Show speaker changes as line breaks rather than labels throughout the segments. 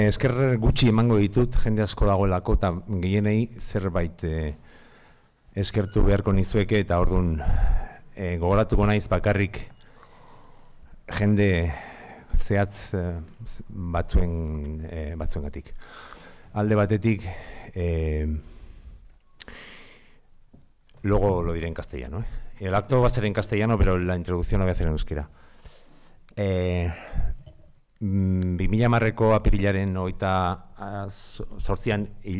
Esker gutxi emango ditut jende asko dagoelako eta gehienei zerbait e, eskertu beharko nizueke eta ordun e, eh, gogoratuko naiz bakarrik jende zehatz e, batzuen e, batzuengatik. Alde batetik e, luego lo diré en castellano. El acto va a ser en castellano, pero la introducción la voy a hacer en euskera. 2000 mm, amarreko apirilaren 28an ah,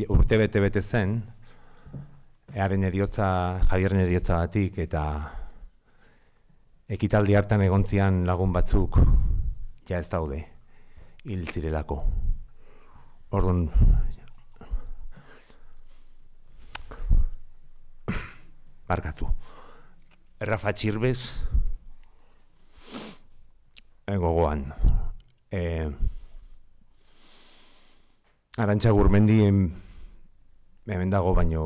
urte bete bete zen, Earen eriotza, Javier Neriotza batik, eta ekitaldi hartan egontzian lagun batzuk ja ez daude hil zirelako. Orduan... Barkatu. Rafa Txirbez, eh, gogoan, eh, arantxa gurmendi hemen dago baino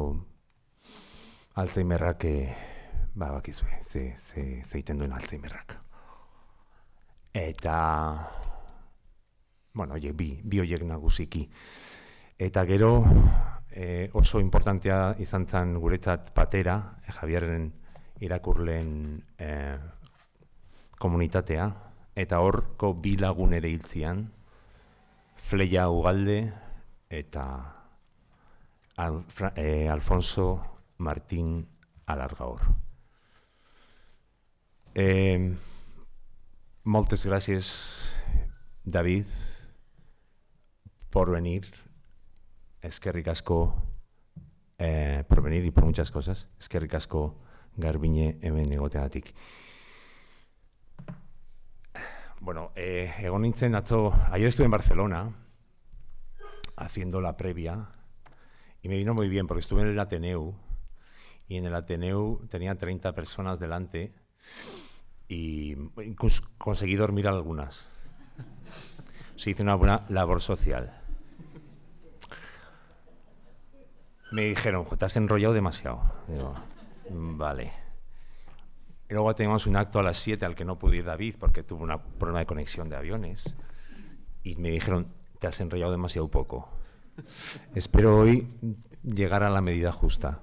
alzheimerrak eh, ba, bakizue, ze, ze, zeiten duen alzheimerrak. Eta bueno, oie, bi, bi oiek nagusiki. Eta gero eh, oso importantea izan zan guretzat patera, jabiaren eh, Javierren irakurlen eh, komunitatea, Eta orco bi lagun Fleia Ugalde eta eh, Alfonso Martín Alargaor. Muchas em, moltes David, por venir. Es que eh, por venir y por muchas cosas. Es que ricasco Garbiñe hemen Atik. Bueno, eh, ayer estuve en Barcelona haciendo la previa y me vino muy bien porque estuve en el Ateneu y en el Ateneu tenía 30 personas delante y conseguí dormir algunas. Se hizo una buena labor social. Me dijeron, te has enrollado demasiado. Digo, mm, vale. Y luego teníamos un acto a las 7 al que no pude ir David porque tuvo un problema de conexión de aviones. Y me dijeron, te has enrollado demasiado poco. Espero hoy llegar a la medida justa.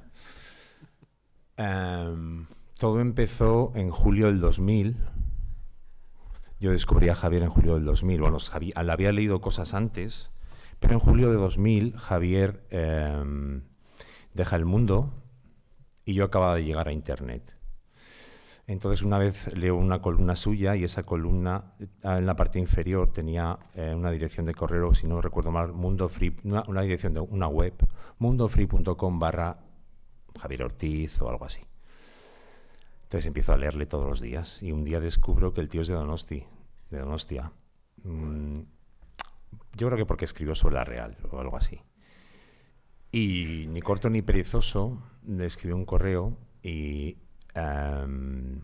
Em, todo empezó en julio del 2000. Yo descubrí a Javier en julio del 2000. Bueno, había leído cosas antes, pero en julio de 2000 Javier em, deja el mundo y yo acababa de llegar a Internet. Entonces una vez leo una columna suya y esa columna ah, en la parte inferior tenía eh, una dirección de correo, si no recuerdo mal, Mundo Free, una, dirección de una web, mundofree.com barra Javier Ortiz o algo así. Entonces empiezo a leerle todos los días y un día descubro que el tío es de Donosti, de Donostia. Mm, yo creo que porque escribió sobre la Real o algo así. Y ni corto ni perezoso le escribió un correo y el em,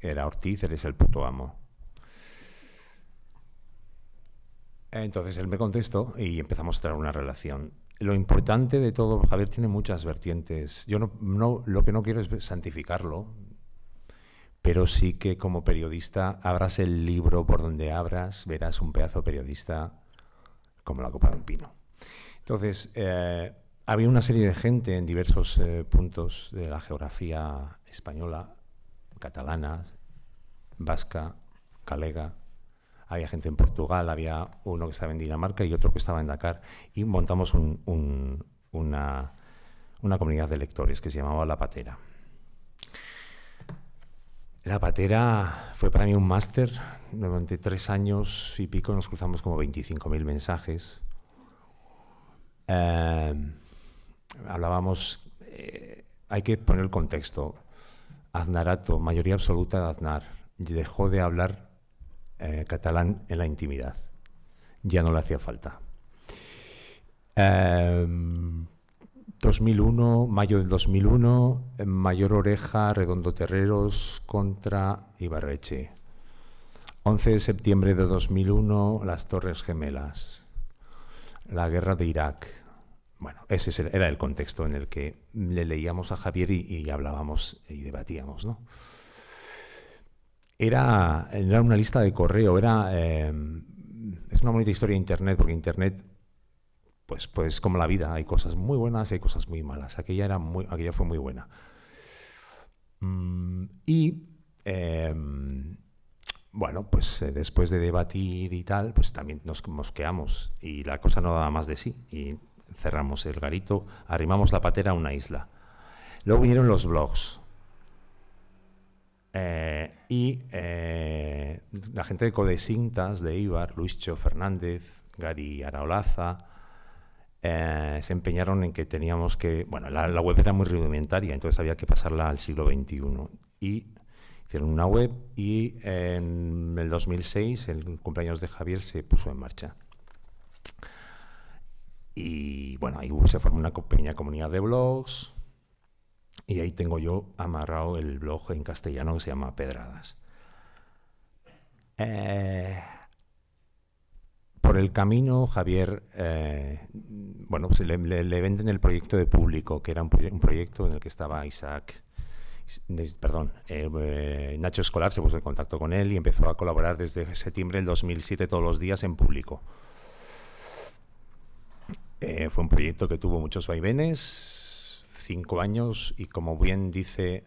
era Ortiz, es el puto amo. Entonces él me contestó y empezamos a tener una relación. Lo importante de todo, Javier tiene muchas vertientes. Yo no, lo que no quiero es santificarlo, pero sí que como periodista abras el libro por donde abras, verás un pedazo periodista como la copa de un pino. Entonces, eh, había una serie de gente en diversos eh, puntos de la geografía española, catalana, vasca, calega. Había gente en Portugal, había uno que estaba en Dinamarca y otro que estaba en Dakar. Y montamos una, comunidad de lectores que se llamaba La Patera. La patera fue para mí un máster. Durante tres años y pico nos cruzamos como 25.000 mensajes. Eh, hablábamos, eh, hay que poner el contexto. Aznarato, mayoría absoluta de Aznar, dejó de hablar eh, catalán en la intimidad. Ya no le hacía falta. 2001, em, mayo del 2001, Mayor Oreja, Redondo Terreros contra Ibarreche. 11 de septiembre de 2001, las Torres Gemelas. La guerra de Irak, bueno, ese era el contexto en el que le leíamos a Javier y, hablábamos y debatíamos, ¿no? Era, era una lista de correo, era... Em, es una bonita historia de Internet, porque Internet, pues, pues como la vida, hay cosas muy buenas y hay cosas muy malas. Aquella, era muy, aquella fue muy buena. Mm, y... Em, bueno, pues eh, después de debatir y tal, pues también nos mosqueamos y la cosa no daba más de sí. Y cerramos el garito, arrimamos la patera a una isla. Luego vinieron los blogs. Eh, y eh, la gente de Codesintas, de Ibar, Luischo Fernández, Gary Araolaza, eh, se empeñaron en que teníamos que... Bueno, la, la web era muy rudimentaria, entonces había que pasarla al siglo XXI. Y hicieron una web y en el 2006, el cumpleaños de Javier, se puso en marcha. Y bueno, ahí se formó una pequeña comunidad de blogs. Y ahí tengo yo amarrado el blog en castellano que se llama Pedradas. Eh, por el camino, Javier, eh, bueno, pues le, venden el proyecto de público, que era un, proyecto en el que estaba Isaac, perdón, eh, Nacho Escolar se puso en contacto con él y empezó a colaborar desde septiembre del 2007 todos los días en público. Eh, fue un proyecto que tuvo muchos vaivenes, cinco años, y como bien dice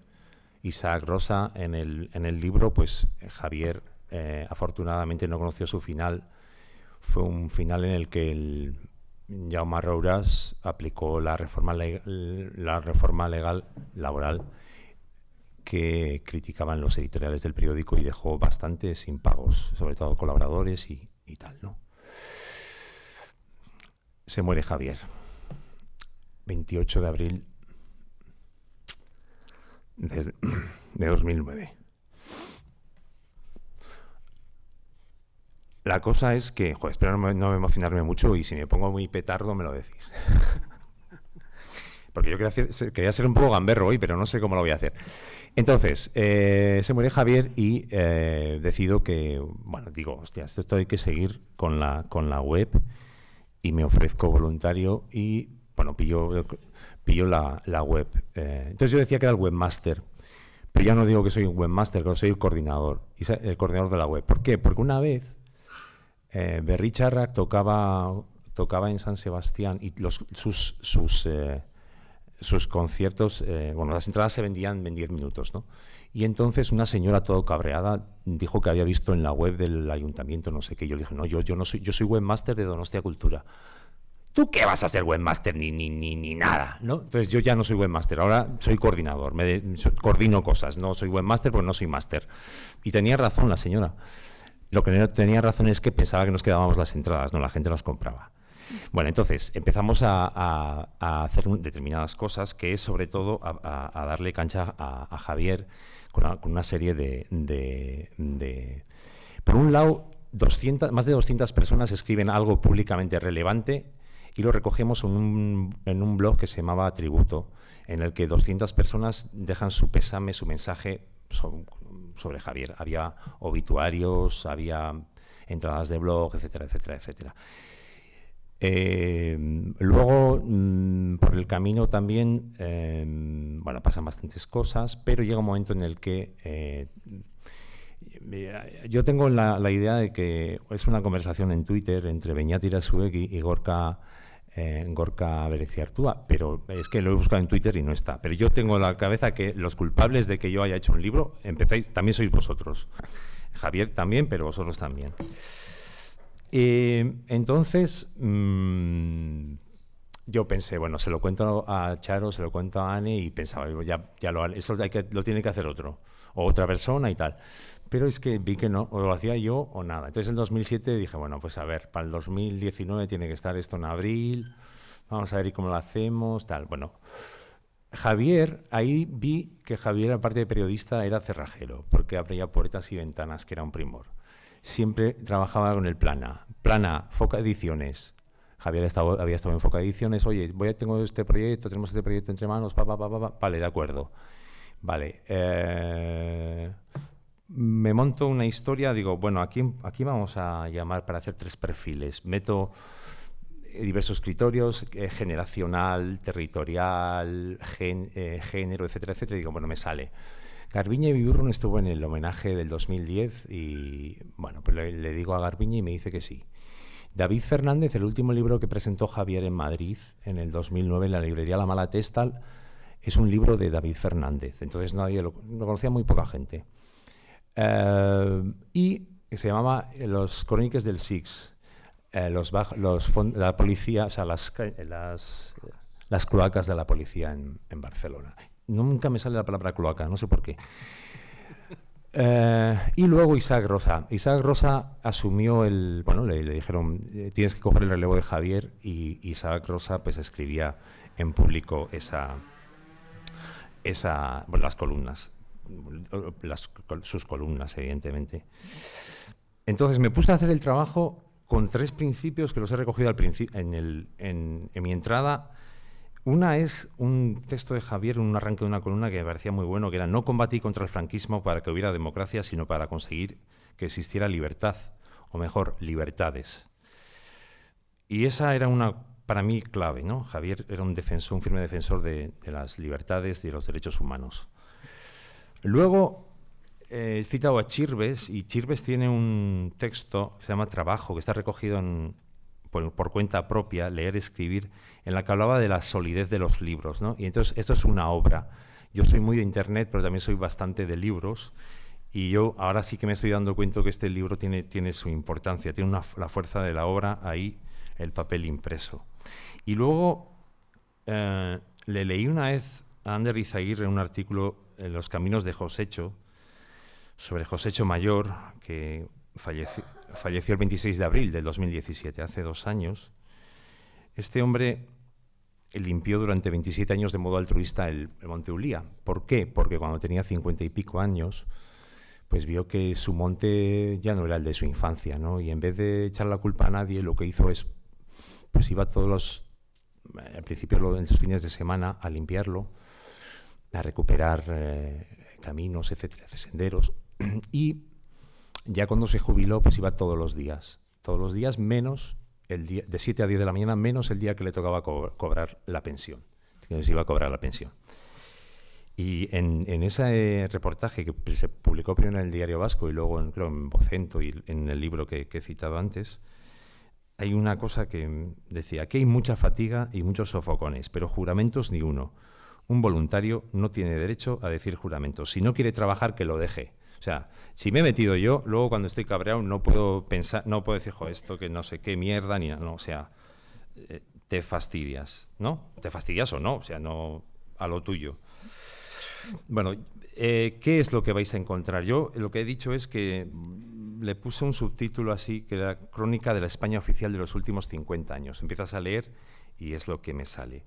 Isaac Rosa en el, en el libro, pues eh, Javier eh, afortunadamente no conoció su final. Fue un final en el que el Jaume Rouras aplicó la reforma, la reforma legal laboral que criticaban los editoriales del periódico y dejó bastante sin pagos, sobre todo colaboradores y, y tal, ¿no? Se muere Javier. 28 de abril de, 2009. La cosa es que, joder, espero no, emocionarme mucho y si me pongo muy petardo me lo decís. Porque yo quería, ser un poco gamberro hoy, pero no sé cómo lo voy a hacer. Entonces, eh, se muere Javier y eh, decido que, bueno, digo, hostia, esto hay que seguir con la, con la web y me ofrezco voluntario y, bueno, pillo, pillo la, web. Eh, entonces yo decía que era el webmaster, pero ya no digo que soy un webmaster, que soy el coordinador, coordinador de la web. ¿Por qué? Porque una vez eh, Berry tocaba, tocaba en San Sebastián y los, sus, sus, eh, sus conciertos, eh, bueno, las entradas se vendían en 10 minutos, ¿no? Y entonces una señora todo cabreada dijo que había visto en la web del ayuntamiento no sé qué. Yo le dije, no, yo, yo no soy, yo soy webmaster de Donostia Cultura. ¿Tú qué vas a ser webmaster ni, ni, ni, ni nada? ¿no? Entonces yo ya no soy webmaster, ahora soy coordinador, me coordino cosas, no soy webmaster porque no soy máster. Y tenía razón la señora. Lo que tenía razón es que pensaba que nos quedábamos las entradas, no, la gente las compraba. Bueno, entonces empezamos a, hacer determinadas cosas que es sobre todo a darle cancha a Javier con una, serie de, Por un lado, más de 200 personas escriben algo públicamente relevante y lo recogemos en un, en un blog que se llamaba Tributo, en el que 200 personas dejan su pésame, su mensaje sobre Javier. Había obituarios, había entradas de blog, etcétera, etcétera, etcétera. Eh, luego, mm, por el camino también, em, bueno, pasan bastantes cosas, pero llega un momento en el que eh, yo tengo la, idea de que es una conversación en Twitter entre Beñat Irasuegui y Gorka, eh, Gorka Artúa, pero es que lo he buscado en Twitter y no está. Pero yo tengo en la cabeza que los culpables de que yo haya hecho un libro, empezáis, también sois vosotros. Javier también, pero vosotros también. Eh, entonces, mm, yo pensé, bueno, se lo cuento a Charo, se lo cuento a Anne y pensaba, ya, ya lo, eso que, lo tiene que hacer otro, o otra persona y tal. Pero es que vi que no, o lo hacía yo o nada. Entonces en 2007 dije, bueno, pues a ver, para el 2019 tiene que estar esto en abril, vamos a ver cómo lo hacemos, tal. Bueno, Javier, ahí vi que Javier, aparte de periodista, era cerrajero, porque abría puertas y ventanas, que era un primor siempre trabajaba con el plana. Plana, Foca Ediciones. Javier había estado en Foca Ediciones, oye, voy a, tengo este proyecto, tenemos este proyecto entre manos, pa, pa, vale, de acuerdo. Vale. Eh, me monto una historia, digo, bueno, aquí, aquí vamos a llamar para hacer tres perfiles. Meto eh, diversos criterios, eh, generacional, territorial, género, etcétera, etcétera. digo, bueno, me sale. Garbiñe no estuvo en el homenaje del 2010 y, bueno, pues le, digo a Garbiñe y me dice que sí. David Fernández, el último libro que presentó Javier en Madrid en el 2009 en la librería La Mala Testal, es un libro de David Fernández. Entonces nadie lo, conocía muy poca gente. Eh, y se llamaba eh, Los Crónicas del Six. Eh, los, la policía, las, las, cloacas de la policía en Barcelona. Nunca me sale la palabra cloaca, no sé por qué. Eh, y luego Isaac Rosa. Isaac Rosa asumió el. Bueno, le, dijeron: eh, tienes que coger el relevo de Javier. Y Isaac Rosa, pues escribía en público esa. esa las columnas. Las, sus columnas, evidentemente. Entonces me puse a hacer el trabajo con tres principios que los he recogido al en, el, en mi entrada una es un texto de Javier, un arranque de una columna que me parecía muy bueno, que era no combatí contra el franquismo para que hubiera democracia, sino para conseguir que existiera libertad, o mejor, libertades. Y esa era una, para mí, clave. ¿no? Javier era un, defensor, un firme defensor de, las libertades y de los derechos humanos. Luego eh, he citado a Chirves, y Chirves tiene un texto que se llama Trabajo, que está recogido en, por, cuenta propia, leer, escribir, en la que hablaba de la solidez de los libros. ¿no? Y entonces esto es una obra. Yo soy muy de Internet, pero también soy bastante de libros. Y yo ahora sí que me estoy dando cuenta que este libro tiene, tiene su importancia, tiene una, la fuerza de la obra ahí, el papel impreso. Y luego eh, le leí una vez a Ander Izaguirre un artículo en Los Caminos de Josecho, sobre Josecho Mayor, que falleció, falleció el 26 de abril del 2017, hace dos años. Este hombre limpió durante 27 años de modo altruista el, monte Ulía. ¿Por qué? Porque cuando tenía 50 y pico años, pues vio que su monte ya no era el de su infancia, ¿no? Y en vez de echar la culpa a nadie, lo que hizo es, pues iba todos los, al principio en sus fines de semana, a limpiarlo, a recuperar eh, caminos, etcétera, senderos, y ya cuando se jubiló, pues iba todos los días. Todos los días menos el día, de 7 a 10 de la mañana, menos el día que le tocaba cobrar la pensión. Que se iba a cobrar la pensión. Y en, ese eh, reportaje que se publicó primero en el Diario Vasco y luego en, creo y en el libro que, que he citado antes, hay una cosa que decía, aquí hay mucha fatiga y muchos sofocones, pero juramentos ni uno. Un voluntario no tiene derecho a decir juramentos. Si no quiere trabajar, que lo deje. O sea, si me he metido yo, luego cuando estoy cabreado no puedo pensar, no puedo decir, jo, esto que no sé qué mierda, ni No, o sea, eh, te fastidias, ¿no? Te fastidias o no, o sea, no a lo tuyo. Bueno, eh, ¿qué es lo que vais a encontrar? Yo lo que he dicho es que mm, le puse un subtítulo así, que era Crónica de la España Oficial de los últimos 50 años. Empiezas a leer y es lo que me sale.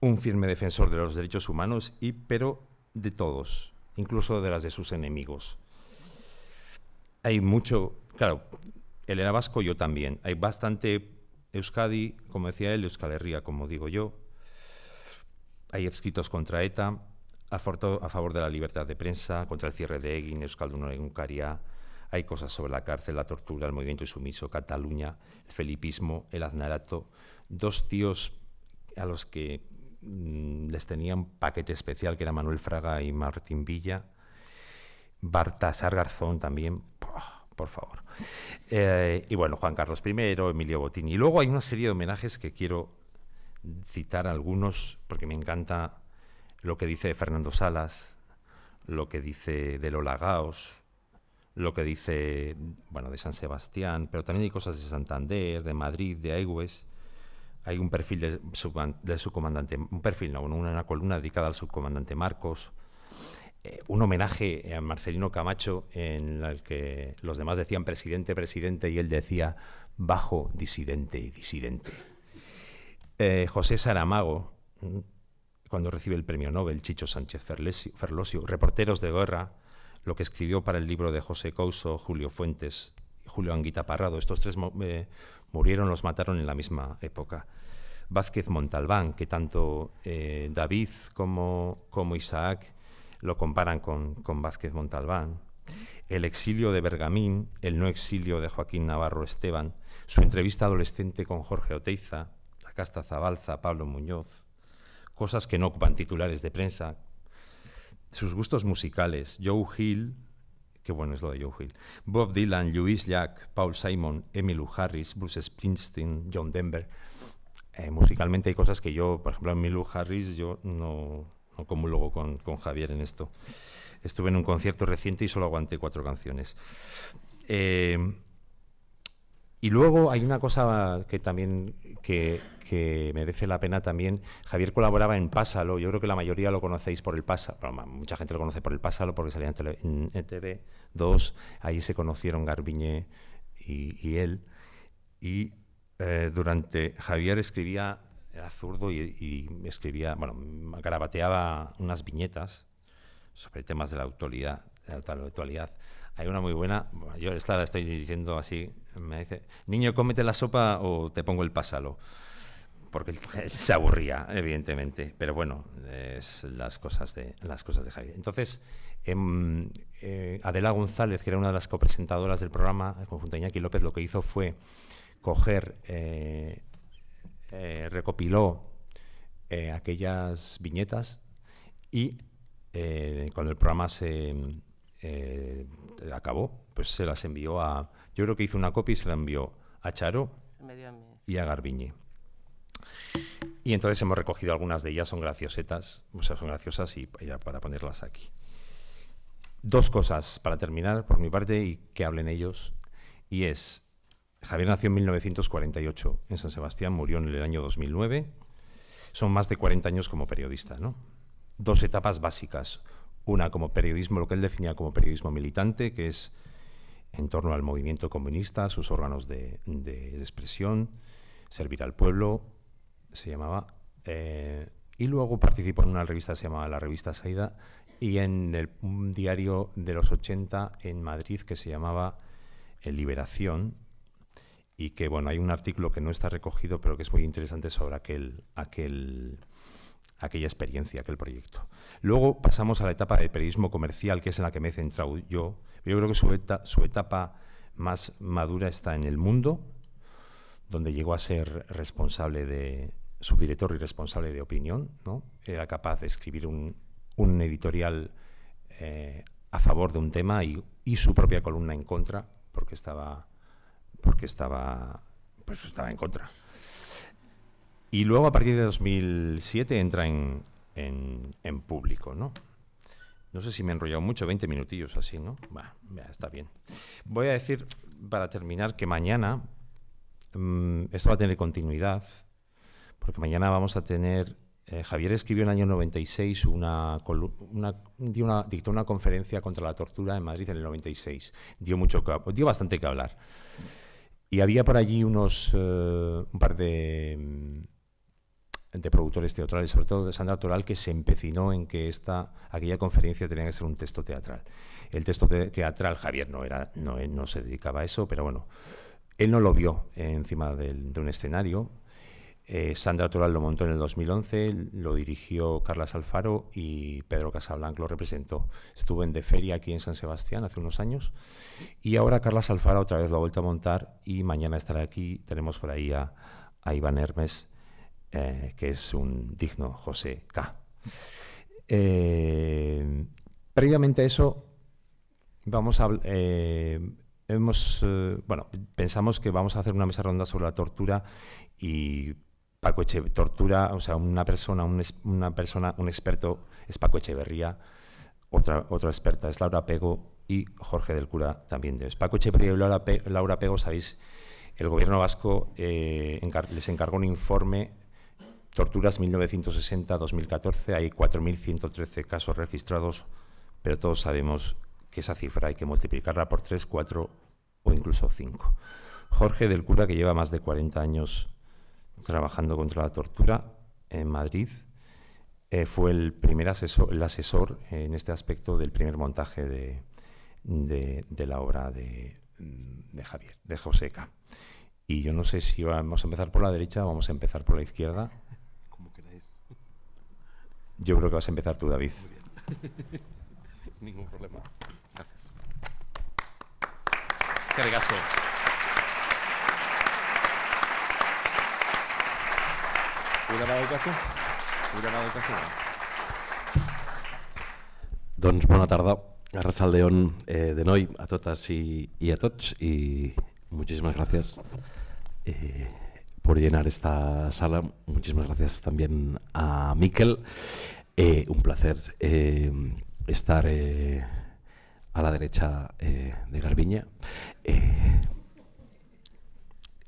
Un firme defensor de los derechos humanos y, pero, de todos, incluso de las de sus enemigos. Hay mucho, claro, Elena Vasco yo también, hay bastante Euskadi, como decía él, Euskal Herria, como digo yo, hay escritos contra ETA, a, favor de la libertad de prensa, contra el cierre de Egin, en Uncaria, hay cosas sobre la cárcel, la tortura, el movimiento sumiso Cataluña, el felipismo, el aznarato, dos tíos a los que Mm, les tenía un paquete especial que era Manuel Fraga y Martín Villa. Bartasar Garzón también, por favor. Eh, y bueno, Juan Carlos I, Emilio Botín. Y luego hay una serie de homenajes que quiero citar algunos, porque me encanta lo que dice Fernando Salas, lo que dice de Lola Gaos, lo que dice, bueno, de San Sebastián, pero también hay cosas de Santander, de Madrid, de Aigües. Hay un perfil de, de subcomandante, un perfil, no, una, columna dedicada al subcomandante Marcos, eh, un homenaje a Marcelino Camacho en el que los demás decían presidente, presidente y él decía bajo disidente y disidente. Eh, José Saramago, mm, cuando recibe el premio Nobel, Chicho Sánchez Ferlosio, Reporteros de Guerra, lo que escribió para el libro de José Couso, Julio Fuentes, Julio Anguita Parrado, estos tres eh, murieron, los mataron en la misma época. Vázquez Montalbán, que tanto eh, David como, como Isaac lo comparan con, con Vázquez Montalbán. El exilio de Bergamín, el no exilio de Joaquín Navarro Esteban, su entrevista adolescente con Jorge Oteiza, la casta Zabalza, Pablo Muñoz, cosas que no ocupan titulares de prensa, sus gustos musicales, Joe Hill, Qué bueno es lo de Joe Hill. Bob Dylan, Louis Jack, Paul Simon, Emilio Harris, Bruce Springsteen, John Denver. Eh, musicalmente hay cosas que yo, por ejemplo, Emilio Harris, yo no, no comulgo con, Javier en esto. Estuve en un concierto reciente y solo aguanté cuatro canciones. Eh, y luego hay una cosa que también que, merece la pena también. Javier colaboraba en Pásalo. Yo creo que la mayoría lo conocéis por el Pásalo. mucha gente lo conoce por el Pásalo porque salía en, TV2. Ahí se conocieron Garbiñe y, él. Y eh, durante Javier escribía azurdo zurdo y, y, escribía, bueno, garabateaba unas viñetas sobre temas de la de la actualidad hay una muy buena, yo la estoy diciendo así, me dice, niño, cómete la sopa o te pongo el pásalo. Porque se aburría, evidentemente. Pero bueno, es las cosas de, las cosas de Javier. Entonces, em, eh, Adela González, que era una de las copresentadoras del programa, conjunto a Iñaki López, lo que hizo fue coger, eh, eh, recopiló aquellas viñetas y cuando el programa se, eh, acabó. Pues se las envió a. Yo creo que hizo una copia y se la envió a Charo y a Garbiñe. Y entonces hemos recogido algunas de ellas, son graciosetas, o sea, son graciosas y ya para ponerlas aquí. Dos cosas para terminar por mi parte y que hablen ellos. Y es, Javier nació en 1948 en San Sebastián, murió en el año 2009. Son más de 40 años como periodista, ¿no? Dos etapas básicas. Una como periodismo, lo que él definía como periodismo militante, que es en torno al movimiento comunista, sus órganos de, expresión, servir al pueblo, se llamaba. Eh, y luego participó en una revista, se llamaba la revista Saída y en el, diario de los 80 en Madrid que se llamaba eh, Liberación, y que bueno, hay un artículo que no está recogido, pero que es muy interesante sobre aquel, aquel aquella experiencia, aquel proyecto. Luego pasamos a la etapa de periodismo comercial, que es en la que me he centrado yo. Yo creo que su, su etapa más madura está en el mundo, donde llegó a ser responsable de subdirector y responsable de opinión, ¿no? Era capaz de escribir un, editorial eh, a favor de un tema y, y, su propia columna en contra, porque estaba, porque estaba, pues estaba en contra. Y luego a partir de 2007 entra en, en, público, ¿no? No sé si me he enrollado mucho, 20 minutillos así, ¿no? Va, está bien. Voy a decir, para terminar, que mañana mm, esto va a tener continuidad, porque mañana vamos a tener... Eh, Javier escribió en el año 96, una, una, una, dictó una conferencia contra la tortura en Madrid en el 96. Dio, mucho dio bastante que hablar. Y había por allí unos, eh, un par de mm, de productores teatrales, sobre todo de Sandra Toral, que se empecinó en que esta, aquella conferencia tenía que ser un texto teatral. El texto teatral, Javier no, era, no, eh, no se dedicaba a eso, pero bueno, él no lo vio encima de un escenario. Eh, Sandra Toral lo montó en el 2011, lo dirigió Carlas Alfaro y Pedro Casablanc lo representó. Estuvo en De Feria aquí en San Sebastián hace unos años y ahora Carlas Alfaro otra vez lo ha vuelto a montar y mañana estará aquí. Tenemos por ahí a, a Iván Hermes eh, que es un digno José K. Eh, previamente a eso, vamos a, eh, hemos, bueno, pensamos que vamos a hacer una mesa ronda sobre la tortura y Paco Echeverría, tortura, o sea, una persona, un, una persona, un experto es Paco Echeverría, otra, otra experta es Laura Pego y Jorge del Cura también. De Paco Echeverría y Laura, Pego, sabéis, el gobierno vasco les encargó un informe Torturas 1960-2014, hay 4.113 casos registrados, pero todos sabemos que esa cifra hay que multiplicarla por 3, 4 o incluso 5. Jorge del Cura, que lleva más de 40 años trabajando contra la tortura en Madrid, eh, fue el primer asesor, el asesor en este aspecto del primer montaje de, la obra de, de Javier, de Joseca. Y yo no sé si vamos a empezar por la derecha o vamos a empezar por la izquierda. Yo creo que vas a empezar tú, David.
Ningún problema. Gracias.
Cargasco. Una vegada Una vegada
doncs bona tarda, a Rasal León eh, de Noi, a todas y a todos y muchísimas gracias. Eh, por llenar esta sala. Muchísimas gracias también a Miquel. Eh, un placer eh, estar eh, a la derecha de Garbiña.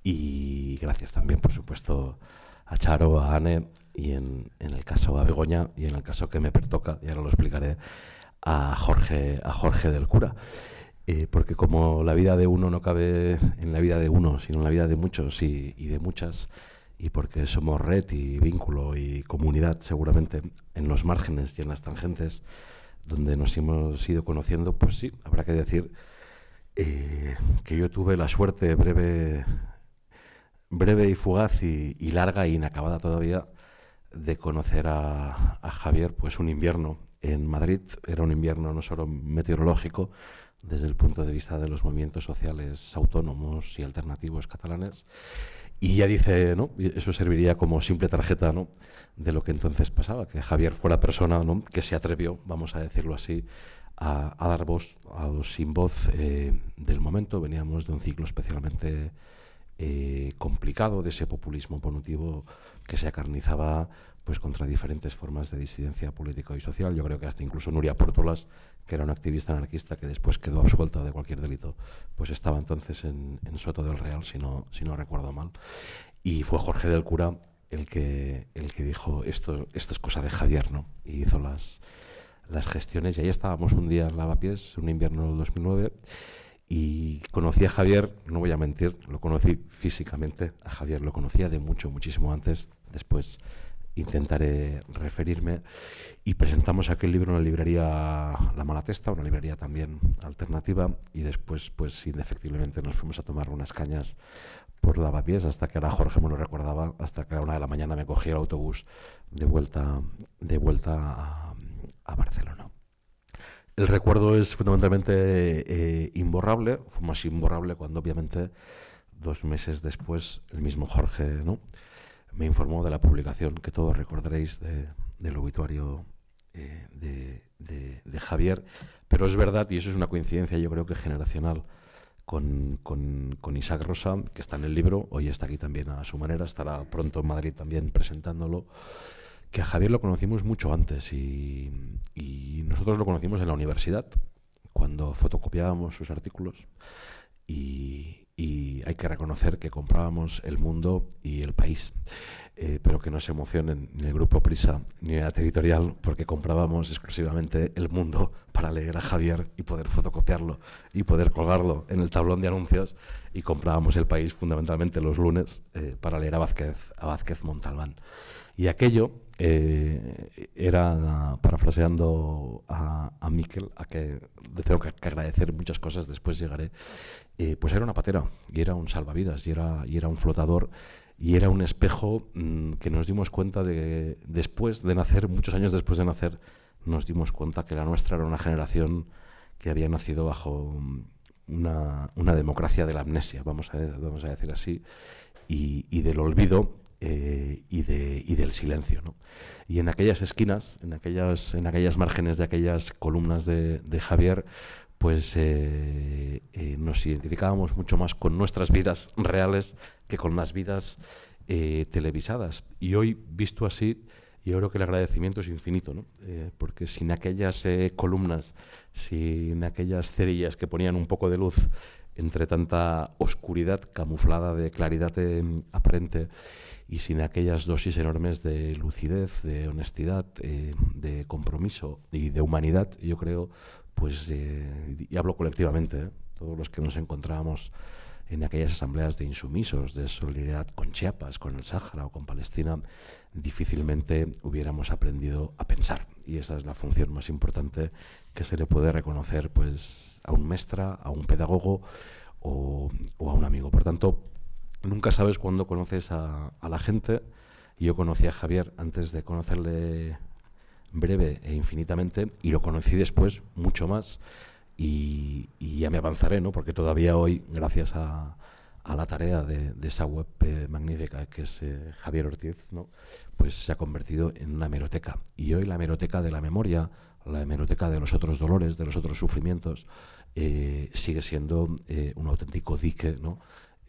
y gracias también, por supuesto, a Charo, a Anne y en, el caso a Begoña y en el caso que me pertoca, y ahora lo explicaré, a Jorge, a Jorge del Cura. Eh, porque como la vida de uno no cabe en la vida de uno, sino en la vida de muchos y, de muchas, y porque somos red y vínculo y comunidad seguramente en los márgenes y en las tangentes donde nos hemos ido conociendo, pues sí, habrá que decir eh, que yo tuve la suerte breve, breve y fugaz y, larga e inacabada todavía de conocer a, a Javier pues un invierno en Madrid, era un invierno no solo meteorológico, desde el punto de vista de los movimientos sociales autónomos y alternativos catalanes. Y ya dice, ¿no? eso serviría como simple tarjeta ¿no? de lo que entonces pasaba, que Javier fuera persona que se atrevió, vamos a decirlo así, a, dar voz a los sin voz eh, del momento. Veníamos de un ciclo especialmente eh, complicado de ese populismo punitivo que se acarnizaba pues contra diferentes formas de disidencia política y social. Yo creo que hasta incluso Nuria Portolas, que era una activista anarquista que después quedó absuelta de cualquier delito, pues estaba entonces en, en Soto del Real, si no, si no recuerdo mal. Y fue Jorge del Cura el que, el que dijo, esto, esto es cosa de Javier, ¿no? Y hizo las, las gestiones. Y ahí estábamos un día en Lavapiés, un invierno del 2009. Y conocí a Javier, no voy a mentir, lo conocí físicamente a Javier, lo conocía de mucho, muchísimo antes, después intentaré referirme. Y presentamos aquel libro en la librería La Malatesta, una librería también alternativa, y después, pues indefectiblemente, nos fuimos a tomar unas cañas por la Lavapiés, hasta que ahora Jorge me lo recordaba, hasta que a una de la mañana me cogí el autobús de vuelta, de vuelta a Barcelona. El recuerdo es fundamentalmente eh, imborrable, fue más imborrable cuando obviamente dos meses después el mismo Jorge me informó de la publicación que todos recordaréis del obituario eh, de, Javier, pero es verdad, y eso es una coincidencia yo creo que generacional, con, con, Isaac Rosa, que está en el libro, hoy está aquí también a su manera, estará pronto en Madrid también presentándolo que a Javier lo conocimos mucho antes y, nosotros lo conocimos en la universidad, cuando fotocopiábamos sus artículos y, hay que reconocer que comprábamos el mundo y el país, eh, pero que no se emocionen ni el grupo Prisa ni la territorial porque comprábamos exclusivamente el mundo para leer a Javier y poder fotocopiarlo y poder colgarlo en el tablón de anuncios y comprábamos el país fundamentalmente los lunes eh, para leer a Vázquez, a Vázquez Montalbán. Y aquello eh, era parafraseando a, a Miquel, a que le tengo que, agradecer muchas cosas, después llegaré, eh, pues era una patera y era un salvavidas y era, y era un flotador y era un espejo mm, que nos dimos cuenta de después de nacer, muchos años después de nacer, nos dimos cuenta que la nuestra era una generación que había nacido bajo mm, una, una democracia de la amnesia, vamos a, vamos a decir así, y, y del olvido eh, y, de, del silencio. ¿no? Y en aquellas esquinas, en aquellas, en aquellas márgenes de aquellas columnas de, Javier, pues eh, eh, nos identificábamos mucho más con nuestras vidas reales que con las vidas televisadas. Y hoy, visto así, yo creo que el agradecimiento es infinito, ¿no? porque sin aquellas columnas, sin aquellas cerillas que ponían un poco de luz entre tanta oscuridad camuflada de claridad aparente y sin aquellas dosis enormes de lucidez, de honestidad, eh, de compromiso y de humanidad, yo creo, pues, eh, y hablo colectivamente, ¿eh? todos los que nos encontrábamos en aquellas asambleas de insumisos, de solidaridad con Chiapas, con el Sáhara o con Palestina, difícilmente hubiéramos aprendido a pensar y esa es la función más importante que se le puede reconocer pues a un maestra, a un pedagogo o, a un amigo. Por tanto, nunca sabes cuándo conoces a, la gente. Yo conocí a Javier antes de conocerle breve e infinitamente y lo conocí después mucho más y, ya me avanzaré, ¿no? Porque todavía hoy, gracias a, la tarea de, esa web eh, magnífica que es eh, Javier Ortiz, ¿no? pues se ha convertido en una hemeroteca. Y hoy la hemeroteca de la memoria, la hemeroteca de los otros dolores, de los otros sufrimientos, eh, sigue siendo eh, un auténtico dique ¿no?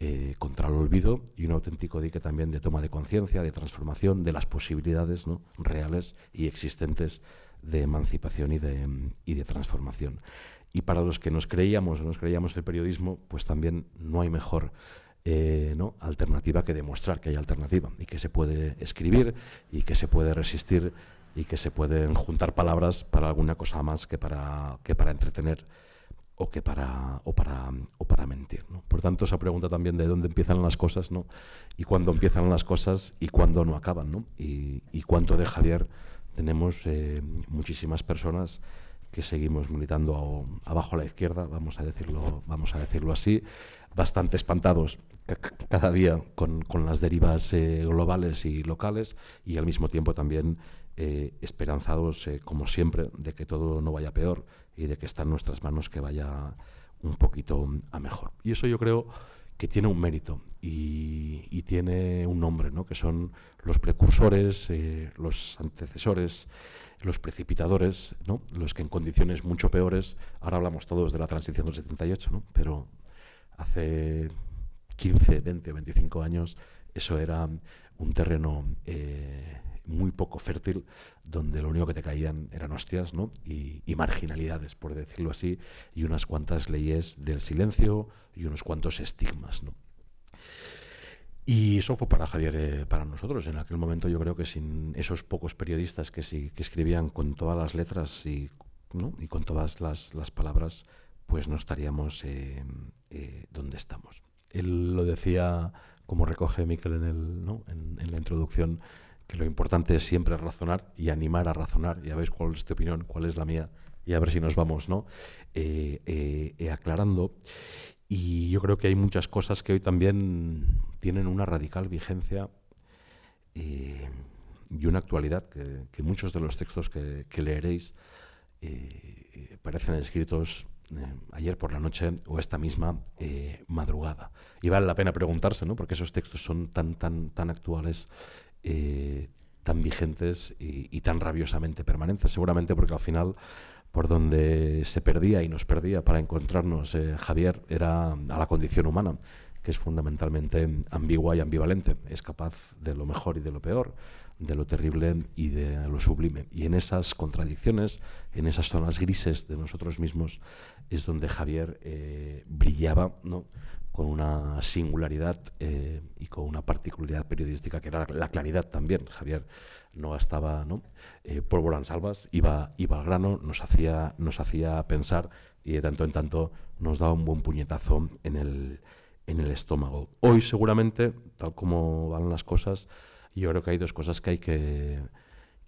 Eh, contra el olvido y un auténtico dique también de toma de conciencia, de transformación, de las posibilidades ¿no? reales y existentes de emancipación y de, y de transformación. Y para los que nos creíamos o nos creíamos el periodismo, pues también no hay mejor eh, ¿no? alternativa que demostrar que hay alternativa y que se puede escribir y que se puede resistir y que se pueden juntar palabras para alguna cosa más que para, que para entretener o que para para para mentir ¿no? por tanto esa pregunta también de dónde empiezan las cosas no y cuándo empiezan las cosas y cuándo no acaban Y, y, cuánto de Javier tenemos eh, muchísimas personas que seguimos militando abajo a la izquierda vamos a decirlo vamos a decirlo así bastante espantados cada día con, con las derivas eh, globales y locales y al mismo tiempo también eh, esperanzados, eh, como siempre, de que todo no vaya peor y de que está en nuestras manos que vaya un poquito a mejor. Y eso yo creo que tiene un mérito y, tiene un nombre, que son los precursores, los antecesores, los precipitadores, los que en condiciones mucho peores, ahora hablamos todos de la transición del 78, ¿no? pero Hace 15, 20 o 25 años eso era un terreno eh, muy poco fértil, donde lo único que te caían eran hostias ¿no? y, marginalidades, por decirlo así, y unas cuantas leyes del silencio y unos cuantos estigmas. ¿no? Y eso fue para Javier, eh, para nosotros. En aquel momento yo creo que sin esos pocos periodistas que, escribían con todas las letras y, con todas las palabras, pues no estaríamos eh, donde estamos. Él lo decía, como recoge Miquel en, el, en, la introducción, que lo importante es siempre razonar y animar a razonar. Ya veis cuál es tu opinión, cuál es la mía, y a ver si nos vamos ¿no? Eh, eh, aclarando. Y yo creo que hay muchas cosas que hoy también tienen una radical vigencia y una actualidad que, muchos de los textos que, leeréis parecen escritos eh, ayer por la noche o esta misma eh, madrugada. Y vale la pena preguntarse, ¿no? Porque esos textos son tan, tan, tan actuales, eh, tan vigentes y, y, tan rabiosamente permanentes. Seguramente porque al final por donde se perdía y nos perdía para encontrarnos Javier era a la condición humana que es fundamentalmente ambigua y ambivalente. Es capaz de lo mejor y de lo peor, de lo terrible y de lo sublime. Y en esas contradicciones, en esas zonas grises de nosotros mismos, es donde Javier eh, brillaba ¿no? con una singularidad eh, y con una particularidad periodística que era la claridad también. Javier no gastaba ¿no? Eh, pólvora en salvas, iba, iba al grano, nos hacía, nos hacía pensar y de tanto en tanto nos daba un buen puñetazo en el, en el estómago. Hoy seguramente, tal como van las cosas, yo creo que hay dos cosas que hay que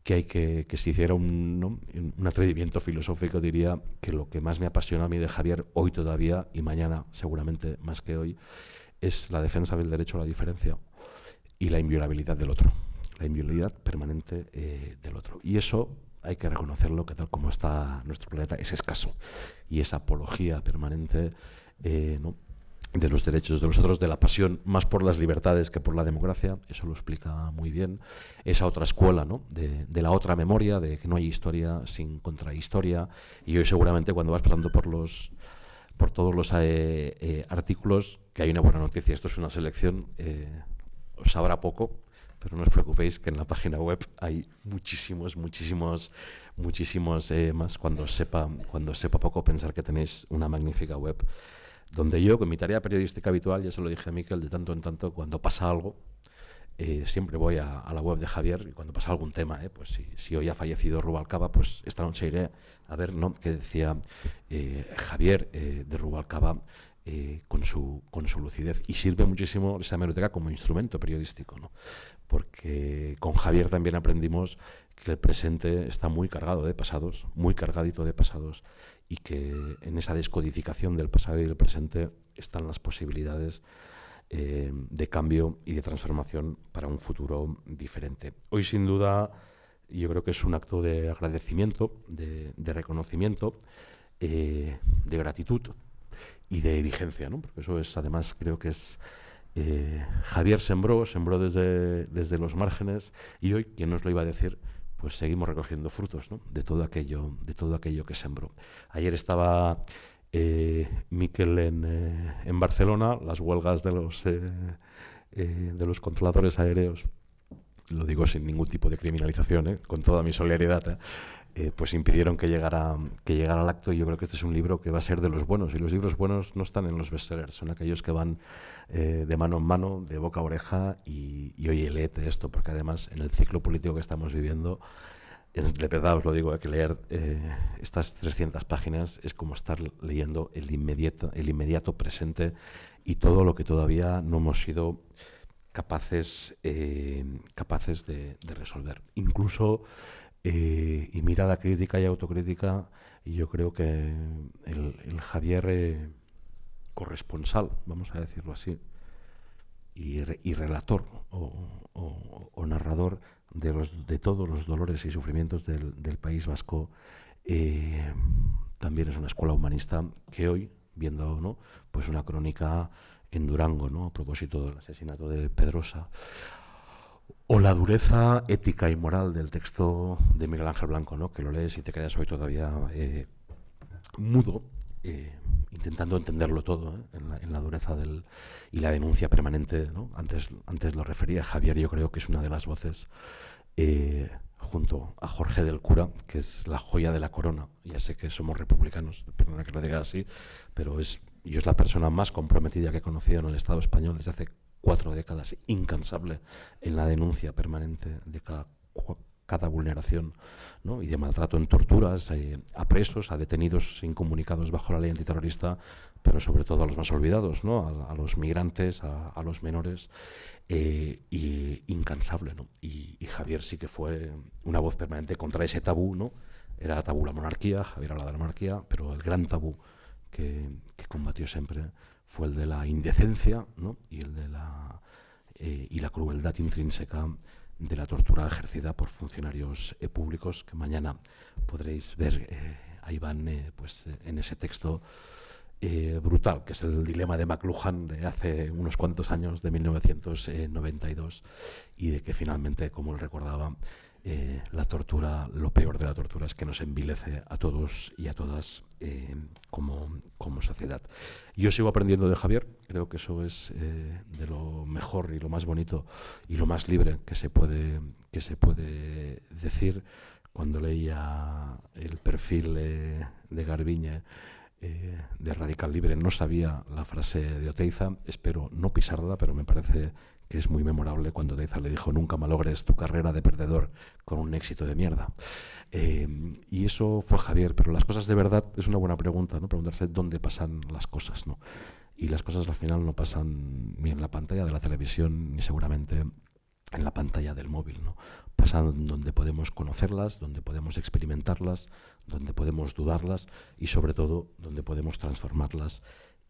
que hay que, que se hiciera un, atrevimiento filosófico, diría, que lo que más me apasiona a mí de Javier hoy todavía y mañana seguramente más que hoy, es la defensa del derecho a la diferencia y la inviolabilidad del otro, la inviolabilidad permanente eh, del otro. Y eso hay que reconocerlo que tal como está nuestro planeta es escaso y esa apología permanente eh, ¿no? de los derechos de los otros, de la pasión más por las libertades que por la democracia, eso lo explica muy bien esa otra escuela, ¿no? de, la otra memoria, de que no hay historia sin contrahistoria, y hoy seguramente cuando vas pasando por los por todos los eh, eh, artículos, que hay una buena noticia, esto es una selección, eh, os sabrá poco, pero no os preocupéis que en la página web hay muchísimos, muchísimos, muchísimos más cuando sepa, cuando sepa poco pensar que tenéis una magnífica web donde yo, con mi tarea periodística habitual, ya se lo dije a Miquel de tanto en tanto, cuando pasa algo, eh, siempre voy a, la web de Javier y cuando pasa algún tema, eh, pues si, hoy ha fallecido Rubalcaba, pues esta noche iré a ver ¿no? qué decía eh, Javier eh, de Rubalcaba con, su, con su lucidez. Y sirve muchísimo esa hemeroteca como instrumento periodístico, ¿no? porque con Javier también aprendimos que el presente está muy cargado de pasados, muy cargadito de pasados, y que en esa descodificación del pasado y del presente están las posibilidades eh, de cambio y de transformación para un futuro diferente. Hoy sin duda yo creo que es un acto de agradecimiento, de, reconocimiento, eh, de gratitud y de vigencia, porque eso es además creo que es... Eh, Javier sembró, sembró desde, desde los márgenes y hoy, quien nos lo iba a decir, pues seguimos recogiendo frutos de, todo aquello, de todo aquello que sembró. Ayer estaba eh, Miquel eh, en, Barcelona, las huelgas de los, eh, de los controladores aéreos lo digo sin ningún tipo de criminalización, con toda mi solidaridad, eh, pues impidieron que llegara, que llegara al acto y yo creo que este es un libro que va a ser de los buenos y los libros buenos no están en los bestsellers, son aquellos que van eh, de mano en mano, de boca a oreja y, oye, léete esto, porque además en el ciclo político que estamos viviendo, de verdad os lo digo, hay que leer eh, estas 300 páginas es como estar leyendo el inmediato, el inmediato presente y todo lo que todavía no hemos sido capaces, capaces de, de resolver. Incluso eh, y mirada crítica y autocrítica, y yo creo que el, Javier eh, corresponsal, vamos a decirlo así, y, relator o, narrador de, los, de todos los dolores y sufrimientos del, País Vasco, eh, también es una escuela humanista que hoy, viendo no, pues una crónica en Durango, ¿no? a propósito del asesinato de Pedrosa, o la dureza ética y moral del texto de Miguel Ángel Blanco, ¿no? que lo lees y te quedas hoy todavía eh, mudo, eh, intentando entenderlo todo, ¿eh? en, la, dureza del, y la denuncia permanente. ¿no? Antes, antes lo refería Javier, yo creo que es una de las voces, junto a Jorge del Cura, que es la joya de la corona. Ya sé que somos republicanos, perdona que lo diga así, pero es, yo es la persona más comprometida que he conocido en el Estado español desde hace cuatro décadas incansable en la denuncia permanente de cada, vulneración y de maltrato en torturas, eh, a presos, a detenidos incomunicados bajo la ley antiterrorista, pero sobre todo a los más olvidados, a, los migrantes, a, los menores, eh, y incansable. Y, Javier sí que fue una voz permanente contra ese tabú, ¿no? era tabú la monarquía, Javier habla de la monarquía, pero el gran tabú que, que combatió siempre fue el de la indecencia y el de la, eh, y la crueldad intrínseca de la tortura ejercida por funcionarios eh, públicos, que mañana podréis ver eh, ahí van pues, en ese texto brutal, que es el dilema de McLuhan de hace unos cuantos años, de 1992, y de que finalmente, como él recordaba, eh, la tortura, lo peor de la tortura es que nos envilece a todos y a todas eh, como, sociedad. Yo sigo aprendiendo de Javier, creo que eso es eh, de lo mejor y lo más bonito y lo más libre que se puede, que se puede decir. Cuando leía el perfil de Garbiñe, de Radical Libre no sabía la frase de Oteiza, espero no pisarla, pero me parece que es muy memorable cuando Deza le dijo nunca malogres tu carrera de perdedor con un éxito de mierda. Eh, y eso fue Javier, pero las cosas de verdad es una buena pregunta, ¿no? Preguntarse dónde pasan las cosas, ¿no? Y las cosas al final no pasan ni en la pantalla de la televisión, ni seguramente en la pantalla del móvil, ¿no? Pasan donde podemos conocerlas, donde podemos experimentarlas, donde podemos dudarlas y sobre todo donde podemos transformarlas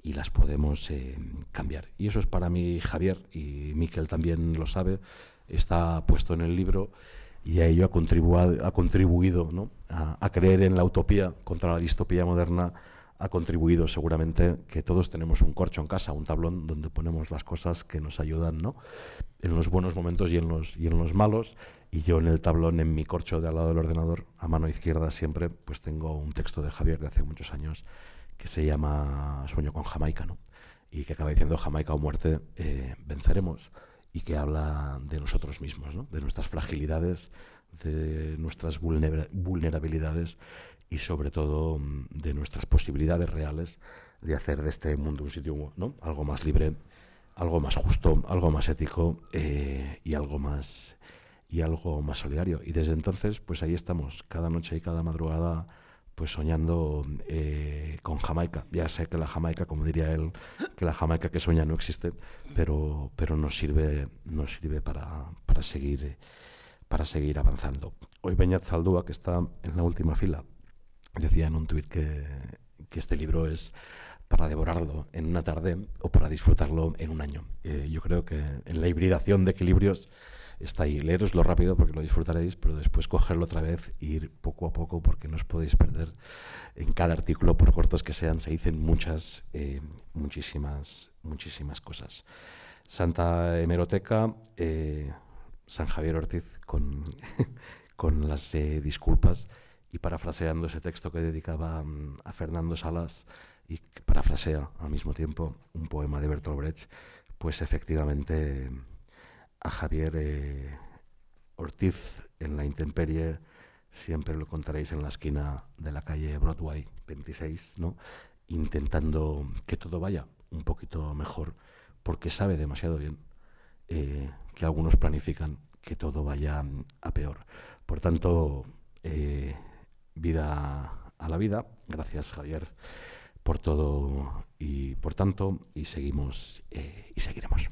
y las podemos eh, cambiar. Y eso es para mí, Javier, y Miquel también lo sabe, está puesto en el libro y a ello ha, contribuido ha contribuido a, creer en la utopía contra la distopía moderna, ha contribuido seguramente que todos tenemos un corcho en casa, un tablón donde ponemos las cosas que nos ayudan en los buenos momentos y en los, y en los malos. Y yo en el tablón, en mi corcho de al lado del ordenador, a mano izquierda siempre, pues tengo un texto de Javier de hace muchos años que se llama Sueño con Jamaica, ¿no? y que acaba diciendo Jamaica o muerte, eh, venceremos, y que habla de nosotros mismos, ¿no? de nuestras fragilidades, de nuestras vulnerabilidades y sobre todo mm, de nuestras posibilidades reales de hacer de este mundo un sitio ¿no? algo más libre, algo más justo, algo más ético eh, y algo más y algo más solidario. Y desde entonces, pues ahí estamos, cada noche y cada madrugada pues soñando eh, con Jamaica. Ya sé que la Jamaica, como diría él, que la Jamaica que soña no existe, pero, pero nos sirve, nos sirve para, seguir, para seguir avanzando. Hoy Peñat Zaldúa, que está en la última fila, decía en un tuit que, que este libro es para devorarlo en una tarde o para disfrutarlo en un año. Eh, yo creo que en la hibridación de equilibrios está ahí. Leeros lo rápido porque lo disfrutaréis, pero después cogerlo otra vez e ir poco a poco porque no os podéis perder en cada artículo, por cortos que sean, se dicen muchas, eh, muchísimas, muchísimas cosas. Santa Hemeroteca, eh, San Javier Ortiz con, con las eh, disculpas y parafraseando ese texto que dedicaba mm, a Fernando Salas y que parafrasea al mismo tiempo un poema de Bertolt Brecht, pues efectivamente a Javier eh, Ortiz en la intemperie, siempre lo contaréis en la esquina de la calle Broadway 26, ¿no? intentando que todo vaya un poquito mejor, porque sabe demasiado bien eh, que algunos planifican que todo vaya a peor. Por tanto, eh, vida a la vida. Gracias, Javier, por todo y por tanto, y seguimos y seguiremos.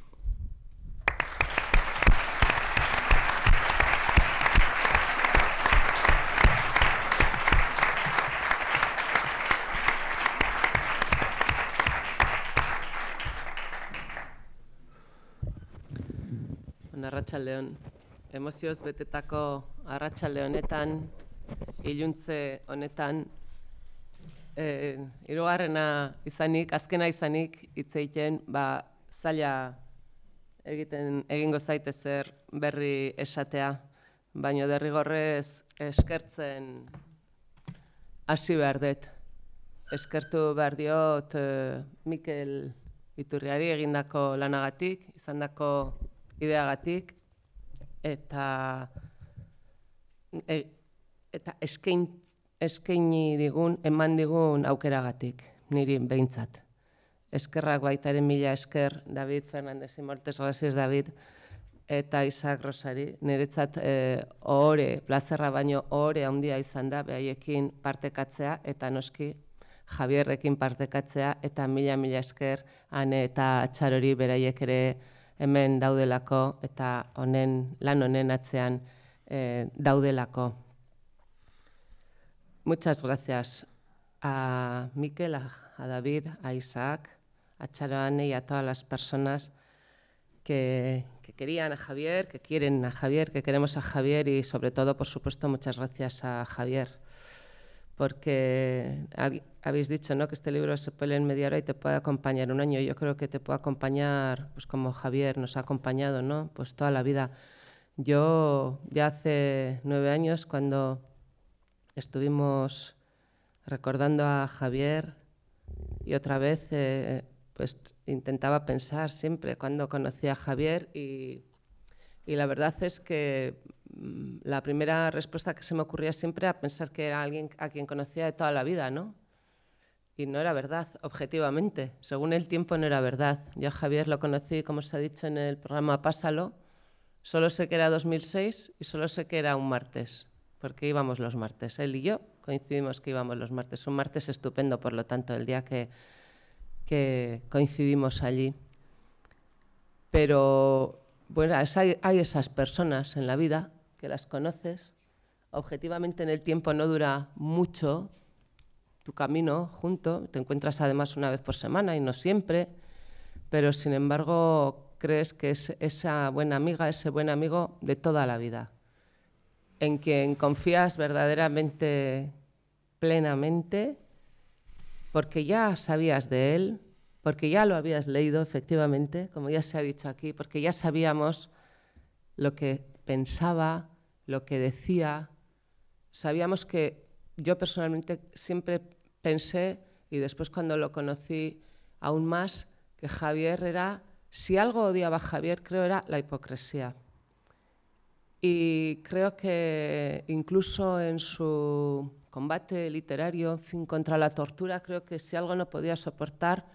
arratsaldeon. Emozioz betetako arratsalde honetan, iluntze honetan, e, eh, irugarrena izanik, azkena izanik, hitz egiten, ba, zaila egiten egingo zaite zer berri esatea, baina derrigorrez eskertzen hasi behar dut. Eskertu behar diot e, Mikel Iturriari egindako lanagatik, izandako ideagatik eta e, eta eskein eskeini digun eman digun aukeragatik niri beintzat eskerrak baita mila esker David Fernandez Imortes Gracias David eta Isaac Rosari niretzat eh ohore plazerra baino ohore handia izan da behaiekin partekatzea eta noski Javierrekin partekatzea eta mila mila esker Ane eta Atxarori beraiek ere hemen daudelako eta lan honen atzean eh, Muchas gracias a Miquel, a, David, a Isaac, a Charoane y a todas las personas que, querían a Javier, que quieren a Javier, que queremos a Javier y sobre todo, por supuesto, muchas gracias a Javier porque habéis dicho ¿no? que este libro se puede leer en media hora y te puede acompañar un año. Yo creo que te puede acompañar, pues como Javier nos ha acompañado, ¿no? pues toda la vida. Yo ya hace nueve años, cuando estuvimos recordando a Javier y otra vez, eh, pues intentaba pensar siempre cuando conocí a Javier y, y la verdad es que Mm, la primera respuesta que se me ocurría siempre era pensar que era alguien a quien conocía de toda la vida, ¿no? Y no era verdad, objetivamente. Según el tiempo no era verdad. Yo a Javier lo conocí, como se ha dicho en el programa Pásalo, solo sé que era 2006 y solo sé que era un martes, porque íbamos los martes. Él y yo coincidimos que íbamos los martes. Un martes estupendo, por lo tanto, el día que, que coincidimos allí. Pero bueno, hay esas personas en la vida que las conoces, objetivamente en el tiempo no dura mucho tu camino junto, te encuentras además una vez por semana y no siempre, pero sin embargo crees que es esa buena amiga, ese buen amigo de toda la vida, en quien confías verdaderamente, plenamente, porque ya sabías de él, porque ya lo habías leído efectivamente, como ya se ha dicho aquí, porque ya sabíamos lo que pensaba, lo que decía, sabíamos que yo personalmente siempre pensé, y después cuando lo conocí aún más, que Javier era, si algo odiaba a Javier, creo era la hipocresía. Y creo que incluso en su combate literario, en contra la tortura, creo que si algo no podía soportar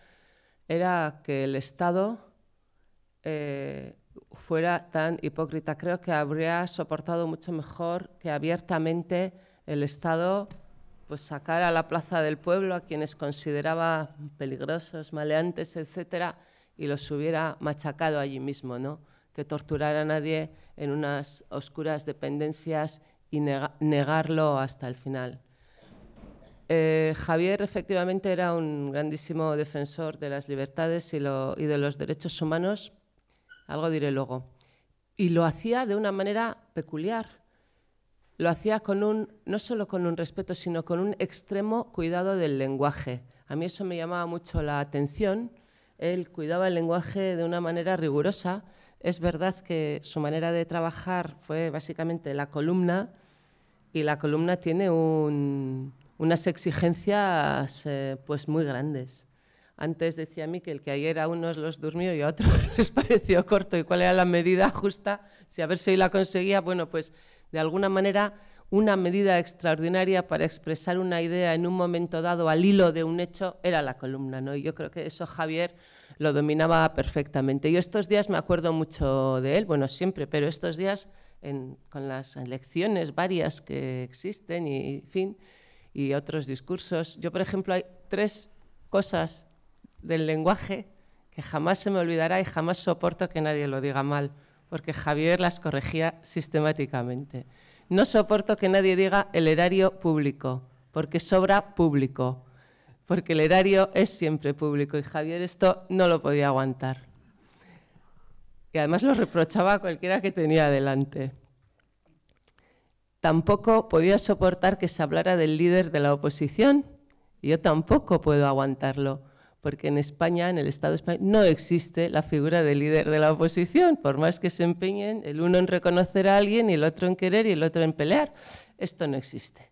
era que el Estado eh, fuera tan hipócrita. Creo que habría soportado mucho mejor que abiertamente el Estado pues a la plaza del pueblo a quienes consideraba peligrosos, maleantes, etcétera, y los hubiera machacado allí mismo, ¿no? Que torturara a nadie en unas oscuras dependencias y negarlo hasta el final. Eh, Javier efectivamente era un grandísimo defensor de las libertades y de los derechos humanos, algo diré luego. Y lo hacía de una manera peculiar. Lo hacía con un, no solo con un respeto, sino con un extremo cuidado del lenguaje. A mí eso me llamaba mucho la atención. Él cuidaba el lenguaje de una manera rigurosa. Es verdad que su manera de trabajar fue básicamente la columna y la columna tiene unas exigencias eh, pues muy grandes. Antes decía mí que el que ayer a unos los durmió y a otros les pareció corto y cuál era la medida justa, si a ver si la conseguía, bueno, pues de alguna manera una medida extraordinaria para expresar una idea en un momento dado al hilo de un hecho era la columna, ¿no? Y yo creo que eso Javier lo dominaba perfectamente. Yo estos días me acuerdo mucho de él, bueno, siempre, pero estos días con las elecciones varias que existen y, fin, y otros discursos. Yo, por ejemplo, hay tres cosas del lenguaje que jamás se me olvidará y jamás soporto que nadie lo diga mal, porque Javier las corregía sistemáticamente. No soporto que nadie diga el erario público, porque sobra público, porque el erario es siempre público y Javier esto no lo podía aguantar. Y además lo reprochaba a cualquiera que tenía delante. Tampoco podía soportar que se hablara del líder de la oposición, y yo tampoco puedo aguantarlo porque en España, en el Estado español, no existe la figura de líder de la oposición, por más que se empeñen el uno en reconocer a alguien y el otro en querer y el otro en pelear. Esto no existe.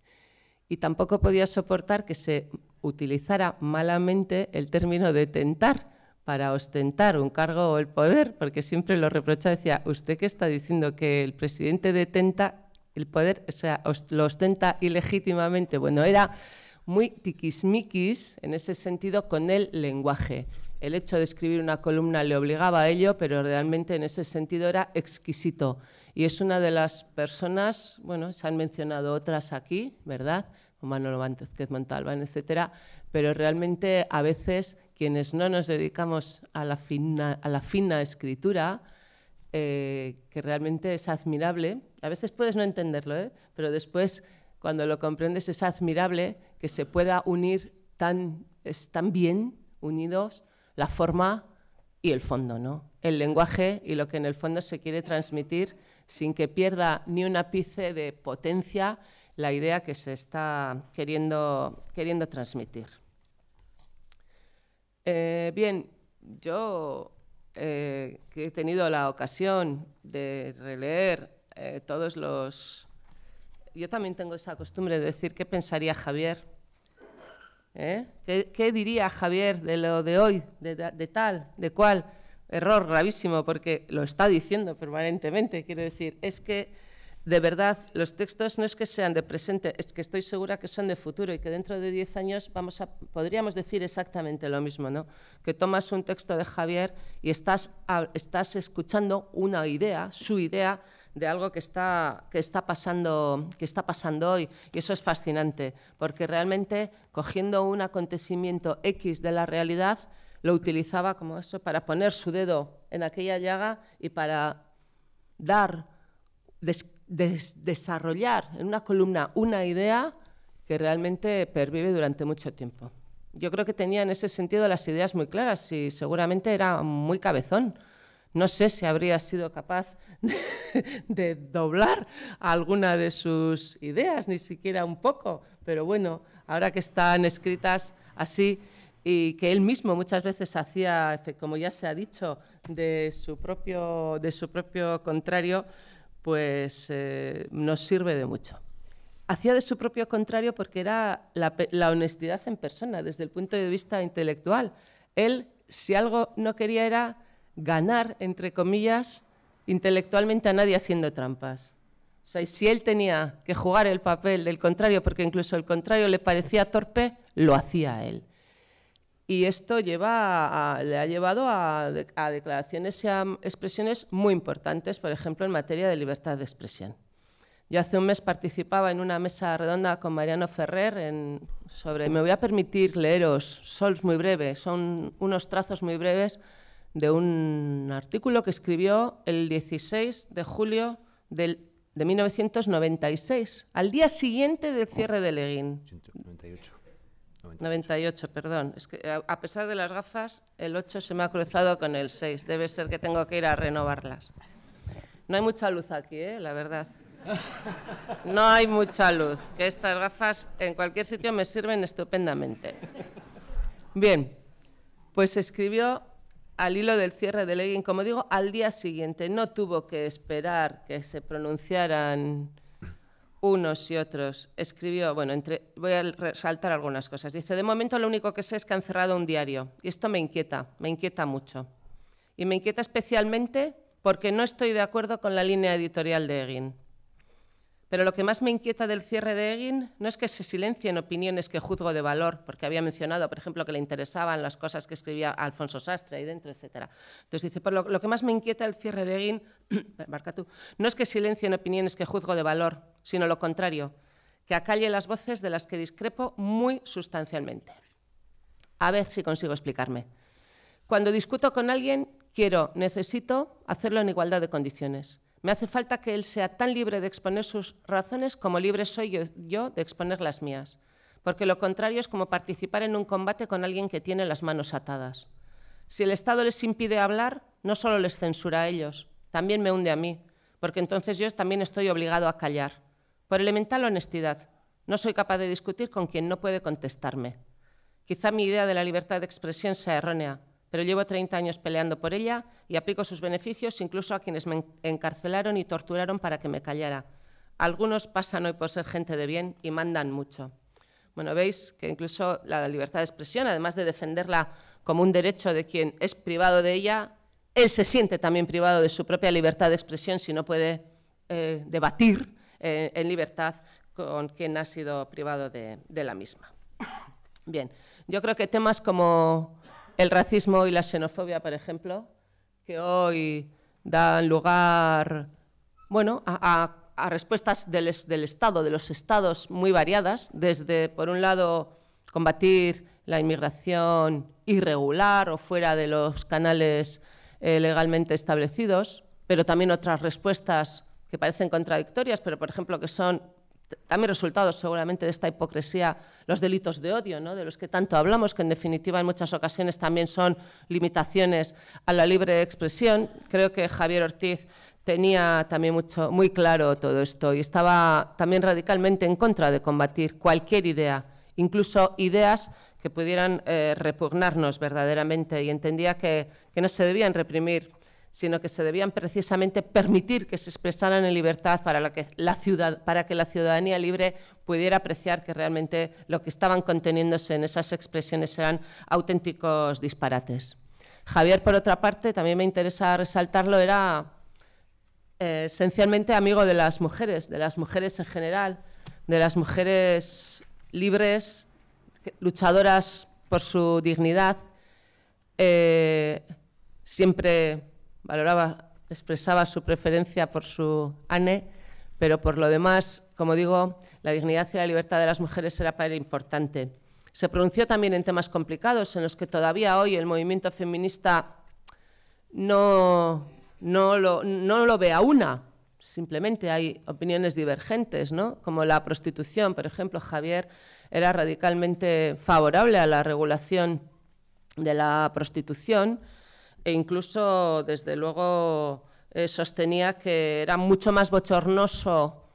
Y tampoco podía soportar que se utilizara malamente el término de tentar para ostentar un cargo o el poder, porque siempre lo reprochaba, decía, usted qué está diciendo que el presidente detenta el poder, o sea, lo ostenta ilegítimamente. Bueno, era muy tiquismiquis en ese sentido con el lenguaje. El hecho de escribir una columna le obligaba a ello, pero realmente en ese sentido era exquisito. Y es una de las personas, bueno, se han mencionado otras aquí, ¿verdad? Manolo Vázquez Montalbán, etcétera, pero realmente a veces quienes no nos dedicamos a la fina, escritura, eh, que realmente es admirable, a veces puedes no entenderlo, ¿eh? pero después cuando lo comprendes es admirable que se pueda unir tan, tan bien, unidos, la forma y el fondo, ¿no? El lenguaje y lo que en el fondo se quiere transmitir sin que pierda ni un ápice de potencia la idea que se está queriendo, queriendo transmitir. Eh, bien, yo eh, he tenido la ocasión de releer eh, todos los yo también tengo esa costumbre de decir qué pensaría Javier. ¿Eh? ¿Qué, diría Javier de lo de hoy, de, tal, de cuál Error gravísimo, porque lo está diciendo permanentemente. Quiero decir, es que de verdad, los textos no es que sean de presente, es que estoy segura que son de futuro y que dentro de 10 años vamos a, podríamos decir exactamente lo mismo, ¿no? Que tomas un texto de Javier y estás, estás escuchando una idea, su idea, de algo que está, que está, pasando, que está pasando hoy. Y eso es fascinante, porque realmente cogiendo un acontecimiento X de la realidad, lo utilizaba como eso, para poner su dedo en aquella llaga y para dar, desarrollar en una columna una idea que realmente pervive durante mucho tiempo. Yo creo que tenía en ese sentido las ideas muy claras y seguramente era muy cabezón. No sé si habría sido capaz de doblar alguna de sus ideas, ni siquiera un poco, pero bueno, ahora que están escritas así y que él mismo muchas veces hacía, como ya se ha dicho, de su propio, de su propio contrario, pues eh, nos sirve de mucho. Hacía de su propio contrario porque era la honestidad en persona, desde el punto de vista intelectual. Él, si algo no quería, era ganar, entre comillas, intelectualmente a nadie haciendo trampas. O sea, si él tenía que jugar el papel del contrario, porque incluso el contrario le parecía torpe, lo hacía él. Y esto le ha llevado a, declaraciones y a expresiones muy importantes, por ejemplo, en materia de libertad de expresión. Yo hace un mes participaba en una mesa redonda con Mariano Ferrer sobre... Me voy a permitir leeros, sols muy breves, son unos trazos muy breves de un artículo que escribió el 16 de julio de 1996, al día siguiente del cierre de Leguín. 98. 98. perdón. Es que a pesar de las gafas, el 8 se me ha cruzado con el 6. Debe ser que tengo que ir a renovarlas. No hay mucha luz aquí, ¿eh? la verdad. No hay mucha luz, que estas gafas en cualquier sitio me sirven estupendamente. Bien, pues escribió al hilo del cierre de EGIN, como digo, al día siguiente. No tuvo que esperar que se pronunciaran unos y otros. Escribió, bueno, entre, voy a resaltar algunas cosas. Dice, de momento lo único que sé es que han cerrado un diario. Y esto me inquieta, me inquieta mucho. Y me inquieta especialmente porque no estoy de acuerdo con la línea editorial de Egin. Pero lo que más me inquieta del cierre de Egin no es que se silencien opiniones que juzgo de valor, porque había mencionado, por ejemplo, que le interesaban las cosas que escribía Alfonso Sastre ahí dentro, etc. Entonces dice, por lo, que más me inquieta del cierre de Egin, marca tú, no es que silencien opiniones que juzgo de valor, sino lo contrario, que acalle las voces de las que discrepo muy sustancialmente. A ver si consigo explicarme. Cuando discuto con alguien, quiero, necesito hacerlo en igualdad de condiciones. Me hace falta que él sea tan libre de exponer sus razones como libre soy yo, de exponer las mías, porque lo contrario es como participar en un combate con alguien que tiene las manos atadas. Si el Estado les impide hablar, no solo les censura a ellos, también me hunde a mí, porque entonces yo también estoy obligado a callar. Por elemental honestidad, no soy capaz de discutir con quien no puede contestarme. Quizá mi idea de la libertad de expresión sea errónea, pero llevo 30 años peleando por ella y aplico sus beneficios incluso a quienes me encarcelaron y torturaron para que me callara. Algunos pasan hoy por ser gente de bien y mandan mucho. Bueno, veis que incluso la libertad de expresión, además de defenderla como un derecho de quien es privado de ella, él se siente también privado de su propia libertad de expresión si no puede eh, debatir eh, en libertad con quien ha sido privado de la misma. Bien, yo creo que temas como el racismo y la xenofobia, por ejemplo, que hoy dan lugar bueno, a, respuestas del, Estado, de los Estados muy variadas, desde, por un lado, combatir la inmigración irregular o fuera de los canales eh, legalmente establecidos, pero también otras respuestas que parecen contradictorias, pero por ejemplo que son también resultados seguramente de esta hipocresía, los delitos de odio, ¿no? de los que tanto hablamos, que en definitiva en muchas ocasiones también son limitaciones a la libre expresión. Creo que Javier Ortiz tenía también mucho, muy claro todo esto y estaba también radicalmente en contra de combatir cualquier idea, incluso ideas que pudieran eh, repugnarnos verdaderamente y entendía que no se debían reprimir sino que se debían precisamente permitir que se expresaran en libertad para, que la ciudad, para que la ciudadanía libre pudiera apreciar que realmente lo que estaban conteniéndose en esas expresiones eran auténticos disparates. Javier, por otra parte, también me interesa resaltarlo, era eh, esencialmente amigo de las mujeres, de las mujeres en general, de las mujeres libres, luchadoras por su dignidad, eh, siempre valoraba, expresaba su preferencia por su ANE, pero por lo demás, como digo, la dignidad y la libertad de las mujeres era para él importante. Se pronunció también en temas complicados en los que todavía hoy el movimiento feminista no, lo, no lo ve a una, simplemente hay opiniones divergentes, ¿no? como la prostitución. Por ejemplo, Javier era radicalmente favorable a la regulación de la prostitución, e incluso, desde luego, eh, sostenía que era mucho más bochornoso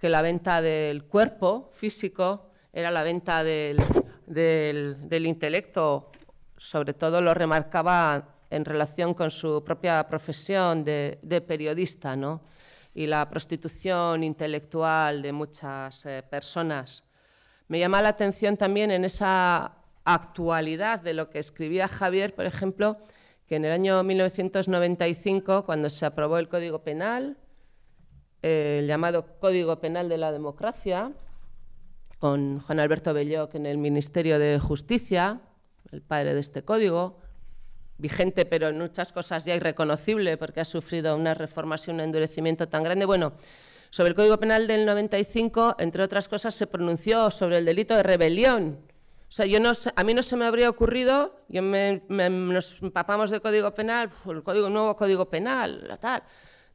que la venta del cuerpo físico, era la venta del, del, intelecto, sobre todo lo remarcaba en relación con su propia profesión de, periodista, ¿no? y la prostitución intelectual de muchas eh, personas. Me llama la atención también en esa actualidad de lo que escribía Javier, por ejemplo, que en el año 1995, cuando se aprobó el Código Penal, el llamado Código Penal de la Democracia, con Juan Alberto Belloc en el Ministerio de Justicia, el padre de este código, vigente pero en muchas cosas ya irreconocible porque ha sufrido una reformas y un endurecimiento tan grande. Bueno, sobre el Código Penal del 95, entre otras cosas, se pronunció sobre el delito de rebelión o sea, yo no, a mí no se me habría ocurrido, yo me, nos empapamos de código penal, el código nuevo código penal, la tal,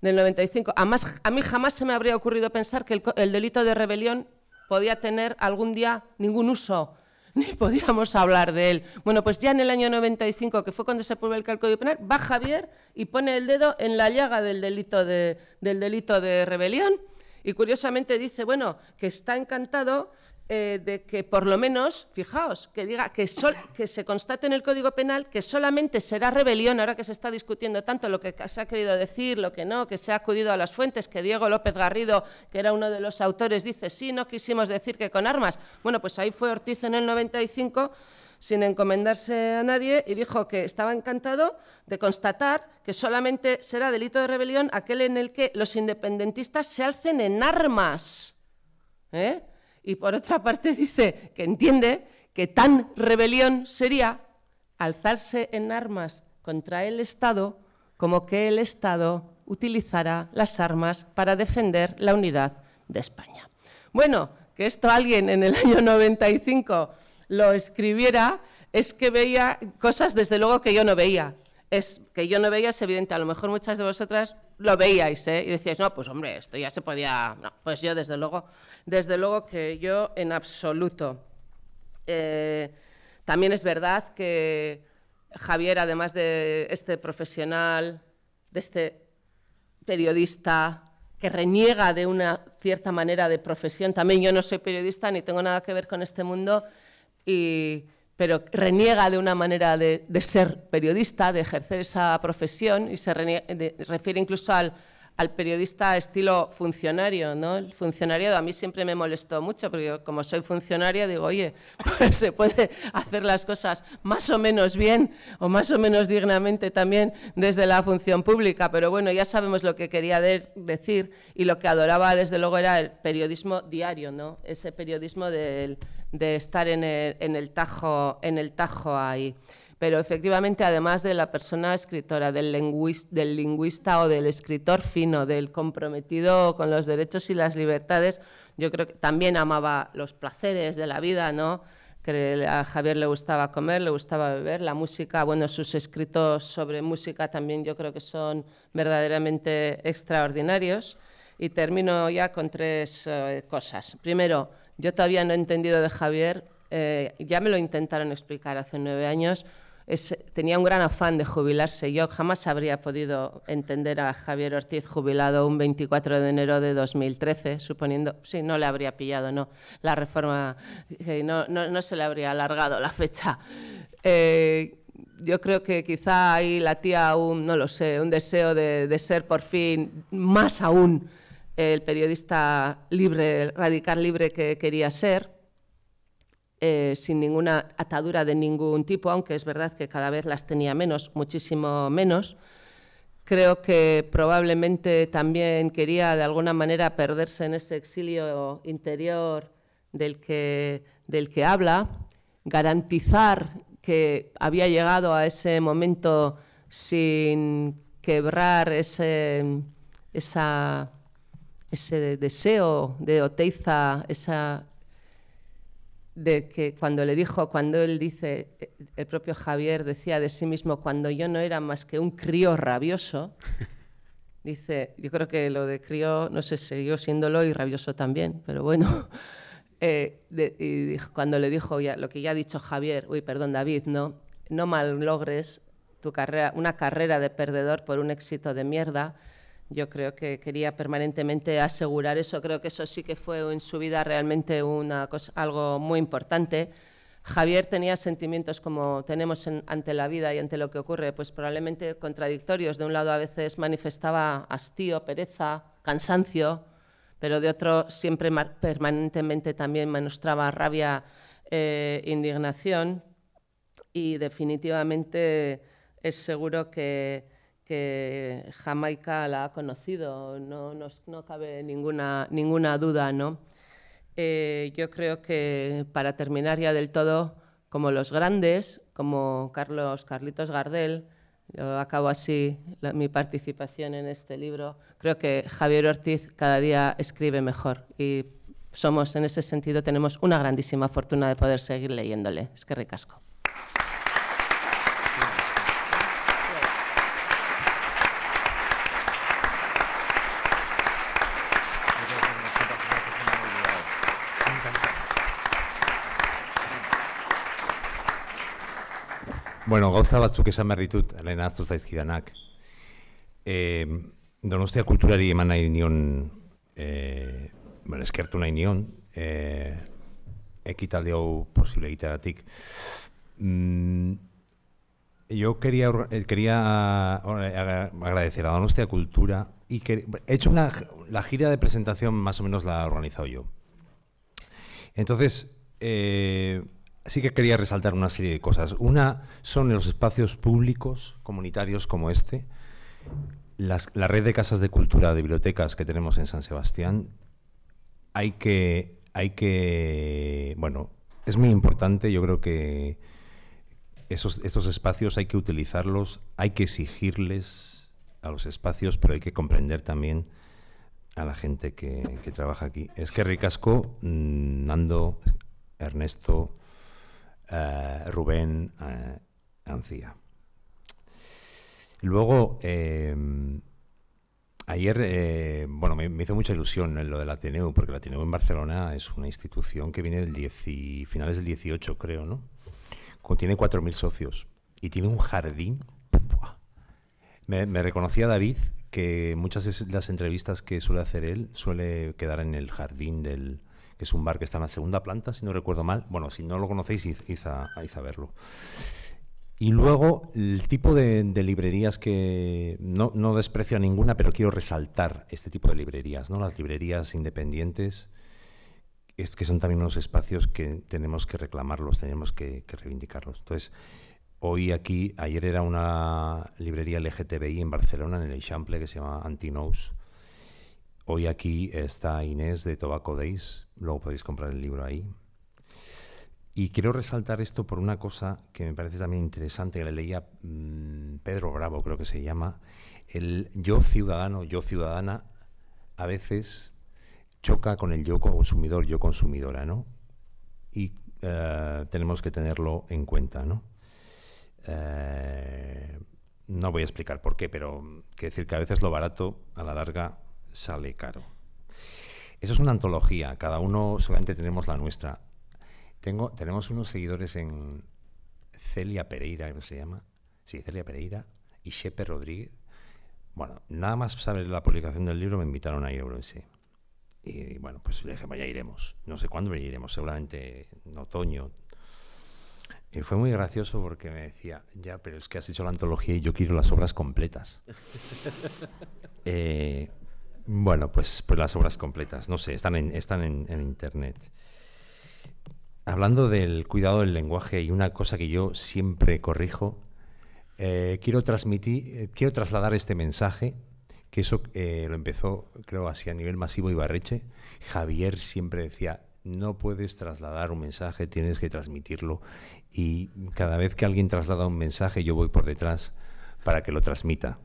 del 95. a mí jamás se me habría ocurrido pensar que el, delito de rebelión podía tener algún día ningún uso, ni podíamos hablar de él. Bueno, pues ya en el año 95, que fue cuando se publicó el Código Penal, va Javier y pone el dedo en la llaga del delito de, del delito de rebelión y curiosamente dice, bueno, que está encantado eh, de que por lo menos, fijaos, que diga que, que se constate en el Código Penal que solamente será rebelión, ahora que se está discutiendo tanto lo que se ha querido decir, lo que no, que se ha acudido a las fuentes, que Diego López Garrido, que era uno de los autores, dice, sí, no quisimos decir que con armas. Bueno, pues ahí fue Ortiz en el 95 sin encomendarse a nadie y dijo que estaba encantado de constatar que solamente será delito de rebelión aquel en el que los independentistas se alcen en armas. ¿eh? Y por otra parte dice que entiende que tan rebelión sería alzarse en armas contra el Estado como que el Estado utilizara las armas para defender la unidad de España. Bueno, que esto alguien en el año 95 lo escribiera es que veía cosas desde luego que yo no veía. Es que yo no veía es evidente, a lo mejor muchas de vosotras lo veíais, ¿eh? Y decíais, no, pues hombre, esto ya se podía... pues yo desde luego, desde luego que yo en absoluto. Eh, también es verdad que Javier, además de este profesional, de este periodista que reniega de una cierta manera de profesión, también yo no soy periodista ni tengo nada que ver con este mundo y pero reniega de una manera de, ser periodista, de ejercer esa profesión y se refiere incluso al, al periodista estilo funcionario, ¿no? El funcionario a mí siempre me molestó mucho, porque como soy funcionaria digo, oye, pues se puede hacer las cosas más o menos bien o más o menos dignamente también desde la función pública, pero bueno, ya sabemos lo que quería decir y lo que adoraba desde luego era el periodismo diario, ¿no? Ese periodismo de estar en el, tajo, en el tajo ahí. Pero efectivamente, además de la persona escritora, del, lingüista, o del escritor fino, del comprometido con los derechos y las libertades, yo creo que también amaba los placeres de la vida, ¿no? que a Javier le gustaba comer, le gustaba beber, la música, bueno, sus escritos sobre música también yo creo que son verdaderamente extraordinarios. Y termino ya con tres eh, cosas. Primero, yo todavía no he entendido de Javier, eh, ya me lo intentaron explicar hace nueve años, tenía un gran afán de jubilarse. Yo jamás habría podido entender a Javier Ortiz jubilado un 24 de enero de 2013, suponiendo, sí, no le habría pillado, no, la reforma, no, se le habría alargado la fecha. Eh, yo creo que quizá ahí latía un, no lo sé, un deseo de, ser por fin más aún el periodista libre, radical libre que quería ser. Eh, sin ninguna atadura de ningún tipo, aunque es verdad que cada vez las tenía menos, muchísimo menos. Creo que probablemente también quería de alguna manera perderse en ese exilio interior del que, del que habla, garantizar que había llegado a ese momento sin quebrar ese, ese deseo de Oteiza, esa de que cuando le dijo, cuando él dice, el propio Javier decía de sí mismo, cuando yo no era más que un crío rabioso, dice, yo creo que lo de crío, no sé, siguió siéndolo y rabioso también, pero bueno, eh, y cuando le dijo lo que ya ha dicho Javier, uy, perdón David, no, no logres tu carrera, una carrera de perdedor por un éxito de mierda, yo creo que quería permanentemente asegurar eso. Creo que eso sí que fue en su vida realmente una cosa, algo muy importante. Javier tenía sentimientos como tenemos ante la vida y ante lo que ocurre, pues probablemente contradictorios. De un lado a veces manifestaba hastío, pereza, cansancio, pero de otro siempre permanentemente también mostraba rabia, eh, indignación y definitivamente es seguro que que Jamaica la ha conocido, no, nos, cabe ninguna, ninguna duda, ¿no? Eh, yo creo que para terminar ya del todo, como los grandes, como Carlos Carlitos Gardel, yo acabo así mi participación en este libro, creo que Javier Ortiz cada día escribe mejor y somos, en ese sentido, tenemos una grandísima fortuna de poder seguir leyéndole. Es que ricasco.
Bueno, gauza batzuk esan behar ditut, lehen aztu zaizkidanak. E, donostia kulturari eman nahi nion, e, bueno, eskertu nahi nion, e, eh, ekitalde hau posible egitaratik. Jo, mm, quería, eh, agradecer a Donostia kultura, y que, he hecho una, la gira de presentación, más o menos, la ha organizado yo. Entonces, eh, sí que quería resaltar una serie de cosas. Una son los espacios públicos, comunitarios como este. la red de casas de cultura, de bibliotecas que tenemos en San Sebastián, hay que, hay que, bueno, es muy importante, yo creo que esos, estos espacios hay que utilizarlos, hay que exigirles a los espacios, pero hay que comprender también a la gente que, que trabaja aquí. Es que Ricasco, mm, Nando, Ernesto, eh, Rubén eh, Ancía. Luego, em, ayer, eh, bueno, me, hizo mucha ilusión lo del la Ateneu, porque la Ateneu en Barcelona es una institución que viene del finales del 18, creo, ¿no? Contiene 4.000 socios y tiene un jardín. Me, me reconocía David que muchas de las entrevistas que suele hacer él suele quedar en el jardín del, que es un bar que está en la segunda planta, si no recuerdo mal. Bueno, si no lo conocéis, id, a, verlo. Y luego el tipo de, librerías que no, desprecio a ninguna, pero quiero resaltar este tipo de librerías, ¿no? Las librerías independientes, es que son también unos espacios que tenemos que reclamarlos, tenemos que, que reivindicarlos. Entonces, hoy aquí, ayer era una librería LGTBI en Barcelona, en el Eixample, que se llama Antinous, Hoy aquí está Inés de Tobacco Days, luego podéis comprar el libro ahí. Y quiero resaltar esto por una cosa que me parece también interesante, que le leía mm, Pedro Bravo, creo que se llama, el yo ciudadano, yo ciudadana, a veces choca con el yo consumidor, yo consumidora, ¿no? Y eh, tenemos que tenerlo en cuenta, ¿no? Eh, no voy a explicar por qué, pero quiero decir que a veces lo barato a la larga sale caro. Eso es una antología, cada uno solamente tenemos la nuestra. Tengo, tenemos unos seguidores en Celia Pereira, creo se llama. Sí, Celia Pereira y Shepe Rodríguez. Bueno, nada más saber la publicación del libro me invitaron a a ir Eurovisión Y bueno, pues le dije, vaya, iremos. No sé cuándo, iremos, seguramente en otoño. Y fue muy gracioso porque me decía, ya, pero es que has hecho la antología y yo quiero las obras completas. eh, bueno, pues, pues las obras completas, no sé, están en, están en, internet. Hablando del cuidado del lenguaje y una cosa que yo siempre corrijo, eh, quiero transmitir, eh, quiero trasladar este mensaje, que eso eh, lo empezó, creo, así a nivel masivo Ibarreche. Javier siempre decía, no puedes trasladar un mensaje, tienes que transmitirlo. Y cada vez que alguien traslada un mensaje, yo voy por detrás para que lo transmita.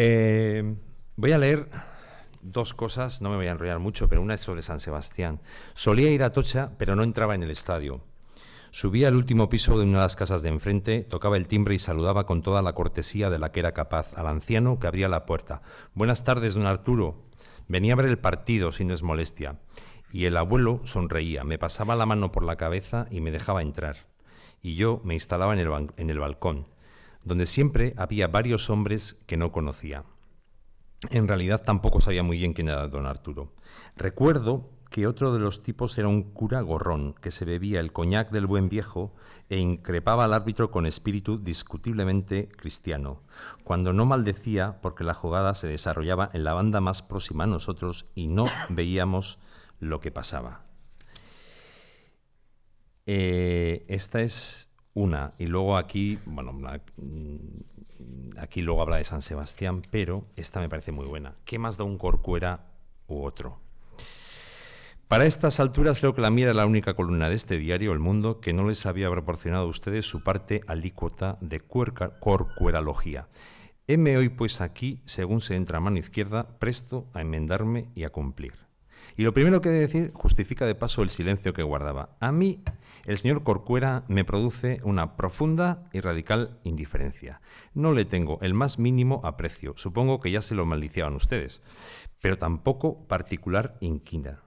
Eh, voy a leer dos cosas, no me voy a enrollar mucho, pero una es sobre San Sebastián. Solía ir a Tocha, pero no entraba en el estadio. Subía al último piso de una de las casas de enfrente, tocaba el timbre y saludaba con toda la cortesía de la que era capaz al anciano que abría la puerta. Buenas tardes, don Arturo. Venía a ver el partido, si no es molestia. Y el abuelo sonreía, me pasaba la mano por la cabeza y me dejaba entrar. Y yo me instalaba en el balcón donde siempre había varios hombres que no conocía. En realidad tampoco sabía muy bien quién era don Arturo. Recuerdo que otro de los tipos era un cura gorrón que se bebía el coñac del buen viejo e increpaba al árbitro con espíritu discutiblemente cristiano, cuando no maldecía porque la jugada se desarrollaba en la banda más próxima a nosotros y no veíamos lo que pasaba. Eh, esta es una. Y luego aquí, bueno, mm, aquí luego habla de San Sebastián, pero esta me parece muy buena. ¿Qué más da un corcuera u otro? Para estas alturas creo que la mía era la única columna de este diario, El Mundo, que no les había proporcionado a ustedes su parte alícuota de corcueralogía. Heme hoy pues aquí, según se entra a mano izquierda, presto a enmendarme y a cumplir. Y lo primero que he de decir justifica de paso el silencio que guardaba. A mí, el señor Corcuera me produce una profunda y radical indiferencia. No le tengo el más mínimo aprecio. Supongo que ya se lo maliciaban ustedes. Pero tampoco particular inquina.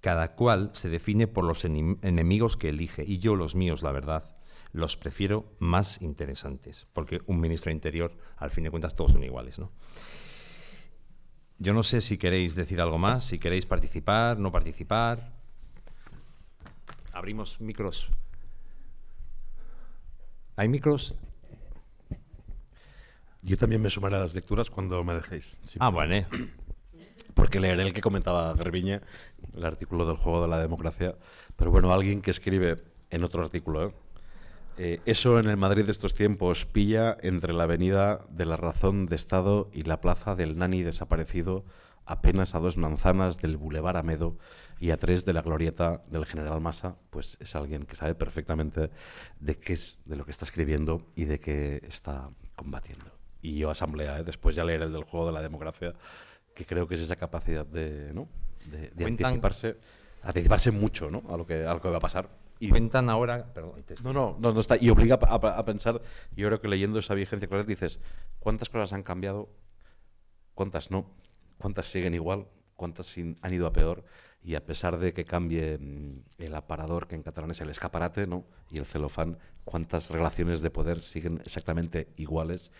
Cada cual se define por los enemigos que elige y yo los míos, la verdad los prefiero más interesantes, porque un ministro de Interior, al fin de cuentas, todos son iguales, ¿no? Yo no sé si queréis decir algo más, si queréis participar, no participar. Abrimos micros. ¿Hay micros? Yo también me sumaré a las lecturas cuando me dejéis. Ah, bueno.
Porque leeré el que comentaba Gerviña, el artículo del juego de la democracia. Pero bueno, alguien que escribe en otro artículo, ¿eh? Eh, eso en el Madrid de estos tiempos pilla entre la avenida de la Razón de Estado y la plaza del Nani desaparecido, apenas a dos manzanas del Boulevard Amedo y a tres de la glorieta del General Massa, pues es alguien que sabe perfectamente de qué es, de lo que está escribiendo y de qué está combatiendo. Y yo asamblea, eh, después ya leer el del juego de la democracia, que creo que es esa capacidad de, ¿no? de, anticiparse, mucho ¿no? a, lo que, a lo que va a pasar y ahora. Perdón, no, no, no, no, está. Y obliga a, pensar. Yo creo que leyendo esa vigencia clara dices: ¿cuántas cosas han cambiado? ¿Cuántas no? ¿Cuántas siguen igual? ¿Cuántas han ido a peor? Y a pesar de que cambie mm, el aparador, que en catalán es el escaparate, ¿no? Y el celofán, ¿cuántas relaciones de poder siguen exactamente iguales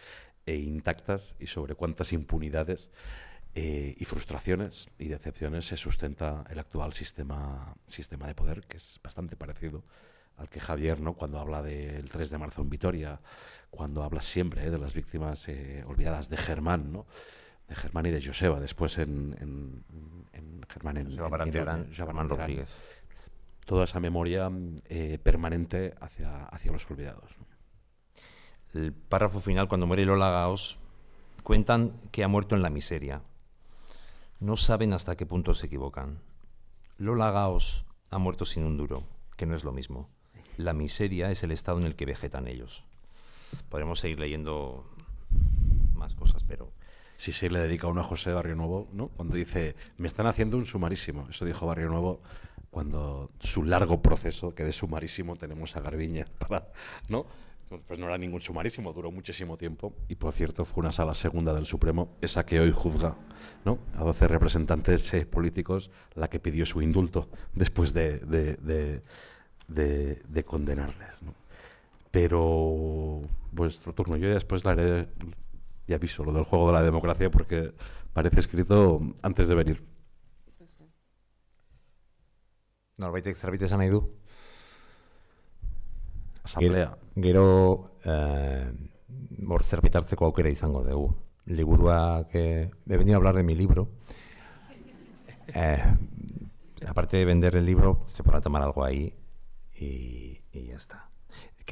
e intactas? Y sobre cuántas impunidades. Eh, y frustraciones y decepciones se sustenta el actual sistema, sistema de poder, que es bastante parecido al que Javier, ¿no? cuando habla del 3 de marzo en Vitoria, cuando habla siempre ¿eh? de las víctimas eh, olvidadas de Germán, ¿no? de Germán y de Joseba, después en, Germán en, Germán Rodríguez. Toda esa memoria
permanente
hacia, hacia los olvidados.
El párrafo final, cuando muere Lola Gaos, cuentan que ha muerto en la miseria, no saben hasta qué punto se equivocan. Lola Gaos ha muerto sin un duro, que no es lo mismo. La miseria es el estado en el que vegetan ellos. Podremos seguir leyendo más cosas, pero sí, sí, le dedica uno a José Barrio Nuevo, ¿no? Cuando
dice, me están haciendo un sumarísimo. Eso dijo Barrio Nuevo cuando su largo proceso, que de sumarísimo tenemos a Garbiña, para, ¿no? Pues, pues no era ningún sumarísimo, duró muchísimo tiempo y por cierto fue una sala segunda del Supremo, esa que hoy juzga a 12 representantes eh, políticos, la que pidió su indulto después de, condenarles. Pero vuestro turno, yo ya después le haré y aviso lo del juego de la democracia porque parece escrito antes
de venir. ¿No Quiero eh, hor zerbait queréis aukera izango dugu. Liburuak, eh, he venido a hablar de mi libro. Eh, aparte de vender el libro, se podrá tomar algo ahí y, ya está.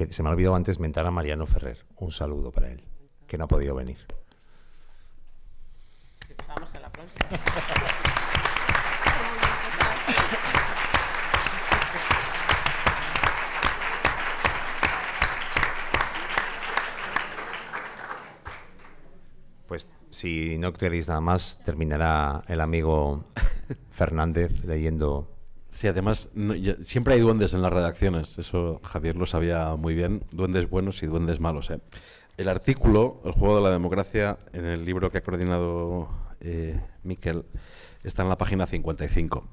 se me ha olvidado antes mentar a Mariano Ferrer. Un saludo para él, que no ha podido venir. la próxima. Pues si no queréis nada más, terminará el amigo Fernández leyendo. Sí, además, siempre hay duendes en las
redacciones, eso Javier lo sabía muy bien, duendes buenos y duendes malos. ¿eh? El artículo, El juego de la democracia, en el libro que ha coordinado eh, Miquel, está en la página 55,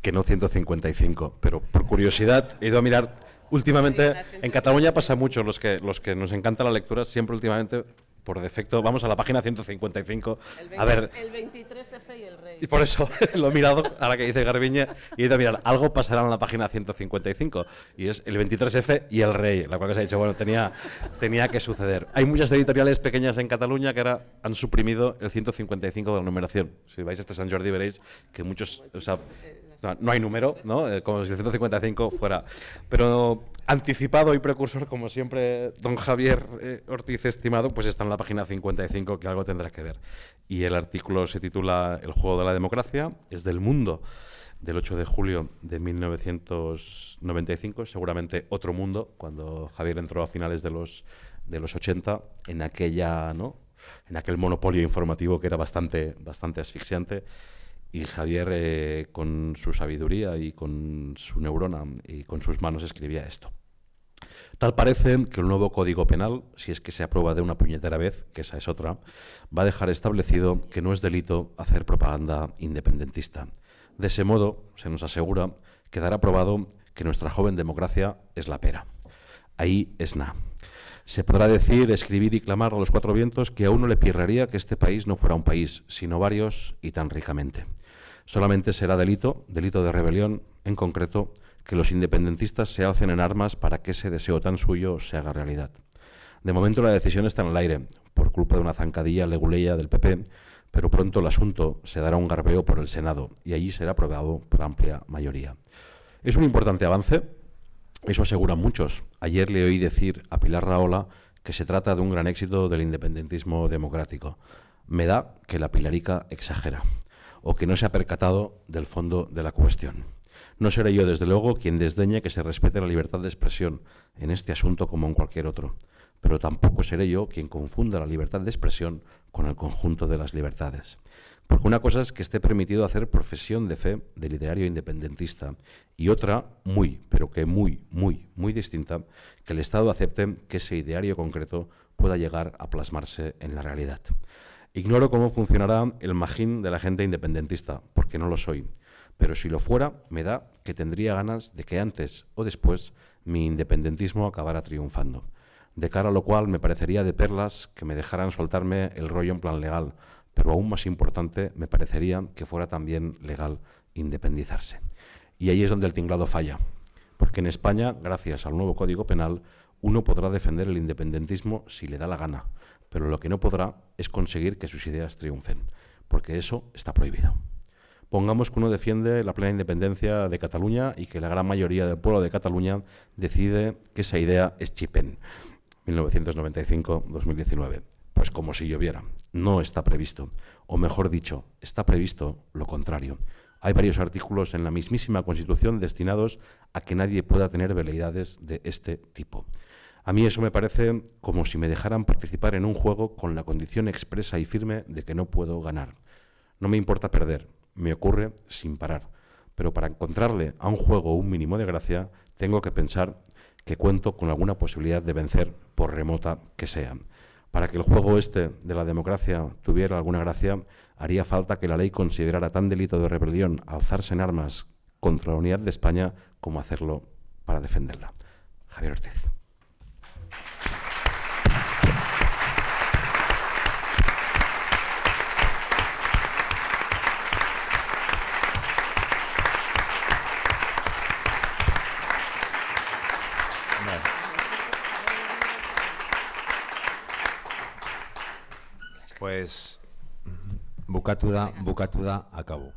que no 155, pero por curiosidad he ido a mirar últimamente, en Cataluña pasa mucho, los que, los que nos encanta la lectura, siempre últimamente por defecto. Vamos a la página 155. El a ver.
El 23F y el rey. Y por eso
lo he mirado, ahora que dice Garbiña, y he ido a mirar, algo pasará en la página 155. Y es el 23F y el rey, la cual que se ha dicho, bueno, tenía, tenía que suceder. Hay muchas editoriales pequeñas en Cataluña que ahora han suprimido el 155 de la numeración. Si vais a este San Jordi veréis que muchos, o sea, no, no hay número, ¿no? Eh, como si el 155 fuera. Pero Anticipado y precursor, como siempre, don Javier eh, Ortiz, estimado, pues está en la página 55, que algo tendrá que ver. Y el artículo se titula El juego de la democracia, es del mundo, del 8 de julio de 1995, seguramente otro mundo, cuando Javier entró a finales de los, de los 80, en, aquella, ¿no? en aquel monopolio informativo que era bastante, bastante asfixiante. Y Javier, eh, con su sabiduría y con su neurona y con sus manos, escribía esto. Tal parece que el nuevo Código Penal, si es que se aprueba de una puñetera vez, que esa es otra, va a dejar establecido que no es delito hacer propaganda independentista. De ese modo, se nos asegura, quedará probado que nuestra joven democracia es la pera. Ahí es nada. Se podrá decir, escribir y clamar a los cuatro vientos que a uno le pirraría que este país no fuera un país, sino varios y tan ricamente. Solamente será delito, delito de rebelión en concreto, que los independentistas se alcen en armas para que ese deseo tan suyo se haga realidad. De momento la decisión está en el aire, por culpa de una zancadilla leguleya del PP, pero pronto el asunto se dará un garbeo por el Senado y allí será aprobado por amplia mayoría. Es un importante avance, eso aseguran muchos. Ayer le oí decir a Pilar Raola que se trata de un gran éxito del independentismo democrático. Me da que la pilarica exagera o que no se ha percatado del fondo de la cuestión. No seré yo, desde luego, quien desdeñe que se respete la libertad de expresión en este asunto como en cualquier otro, pero tampoco seré yo quien confunda la libertad de expresión con el conjunto de las libertades. Porque una cosa es que esté permitido hacer profesión de fe del ideario independentista y otra, muy, pero que muy, muy, muy distinta, que el Estado acepte que ese ideario concreto pueda llegar a plasmarse en la realidad. Ignoro cómo funcionará el magín de la gente independentista, porque no lo soy. Pero si lo fuera, me da que tendría ganas de que antes o después mi independentismo acabara triunfando. De cara a lo cual me parecería de perlas que me dejaran soltarme el rollo en plan legal, pero aún más importante me parecería que fuera también legal independizarse. Y ahí es donde el tinglado falla, porque en España, gracias al nuevo Código Penal, uno podrá defender el independentismo si le da la gana, pero lo que no podrá es conseguir que sus ideas triunfen, porque eso está prohibido. Pongamos que uno defiende la plena independencia de Cataluña y que la gran mayoría del pueblo de Cataluña decide que esa idea es chipen. 1995-2019. Pues como si lloviera. No está previsto. O mejor dicho, está previsto lo contrario. Hay varios artículos en la mismísima Constitución destinados a que nadie pueda tener veleidades de este tipo. A mí eso me parece como si me dejaran participar en un juego con la condición expresa y firme de que no puedo ganar. No me importa perder, me ocurre sin parar. Pero para encontrarle a un juego un mínimo de gracia, tengo que pensar que cuento con alguna posibilidad de vencer, por remota que sea. Para que el juego este de la democracia tuviera alguna gracia, haría falta que la ley considerara tan delito de rebelión alzarse en armas contra la unidad de España como hacerlo para defenderla. Javier Ortiz.
Pues Bucatuda, Bucatuda acabó.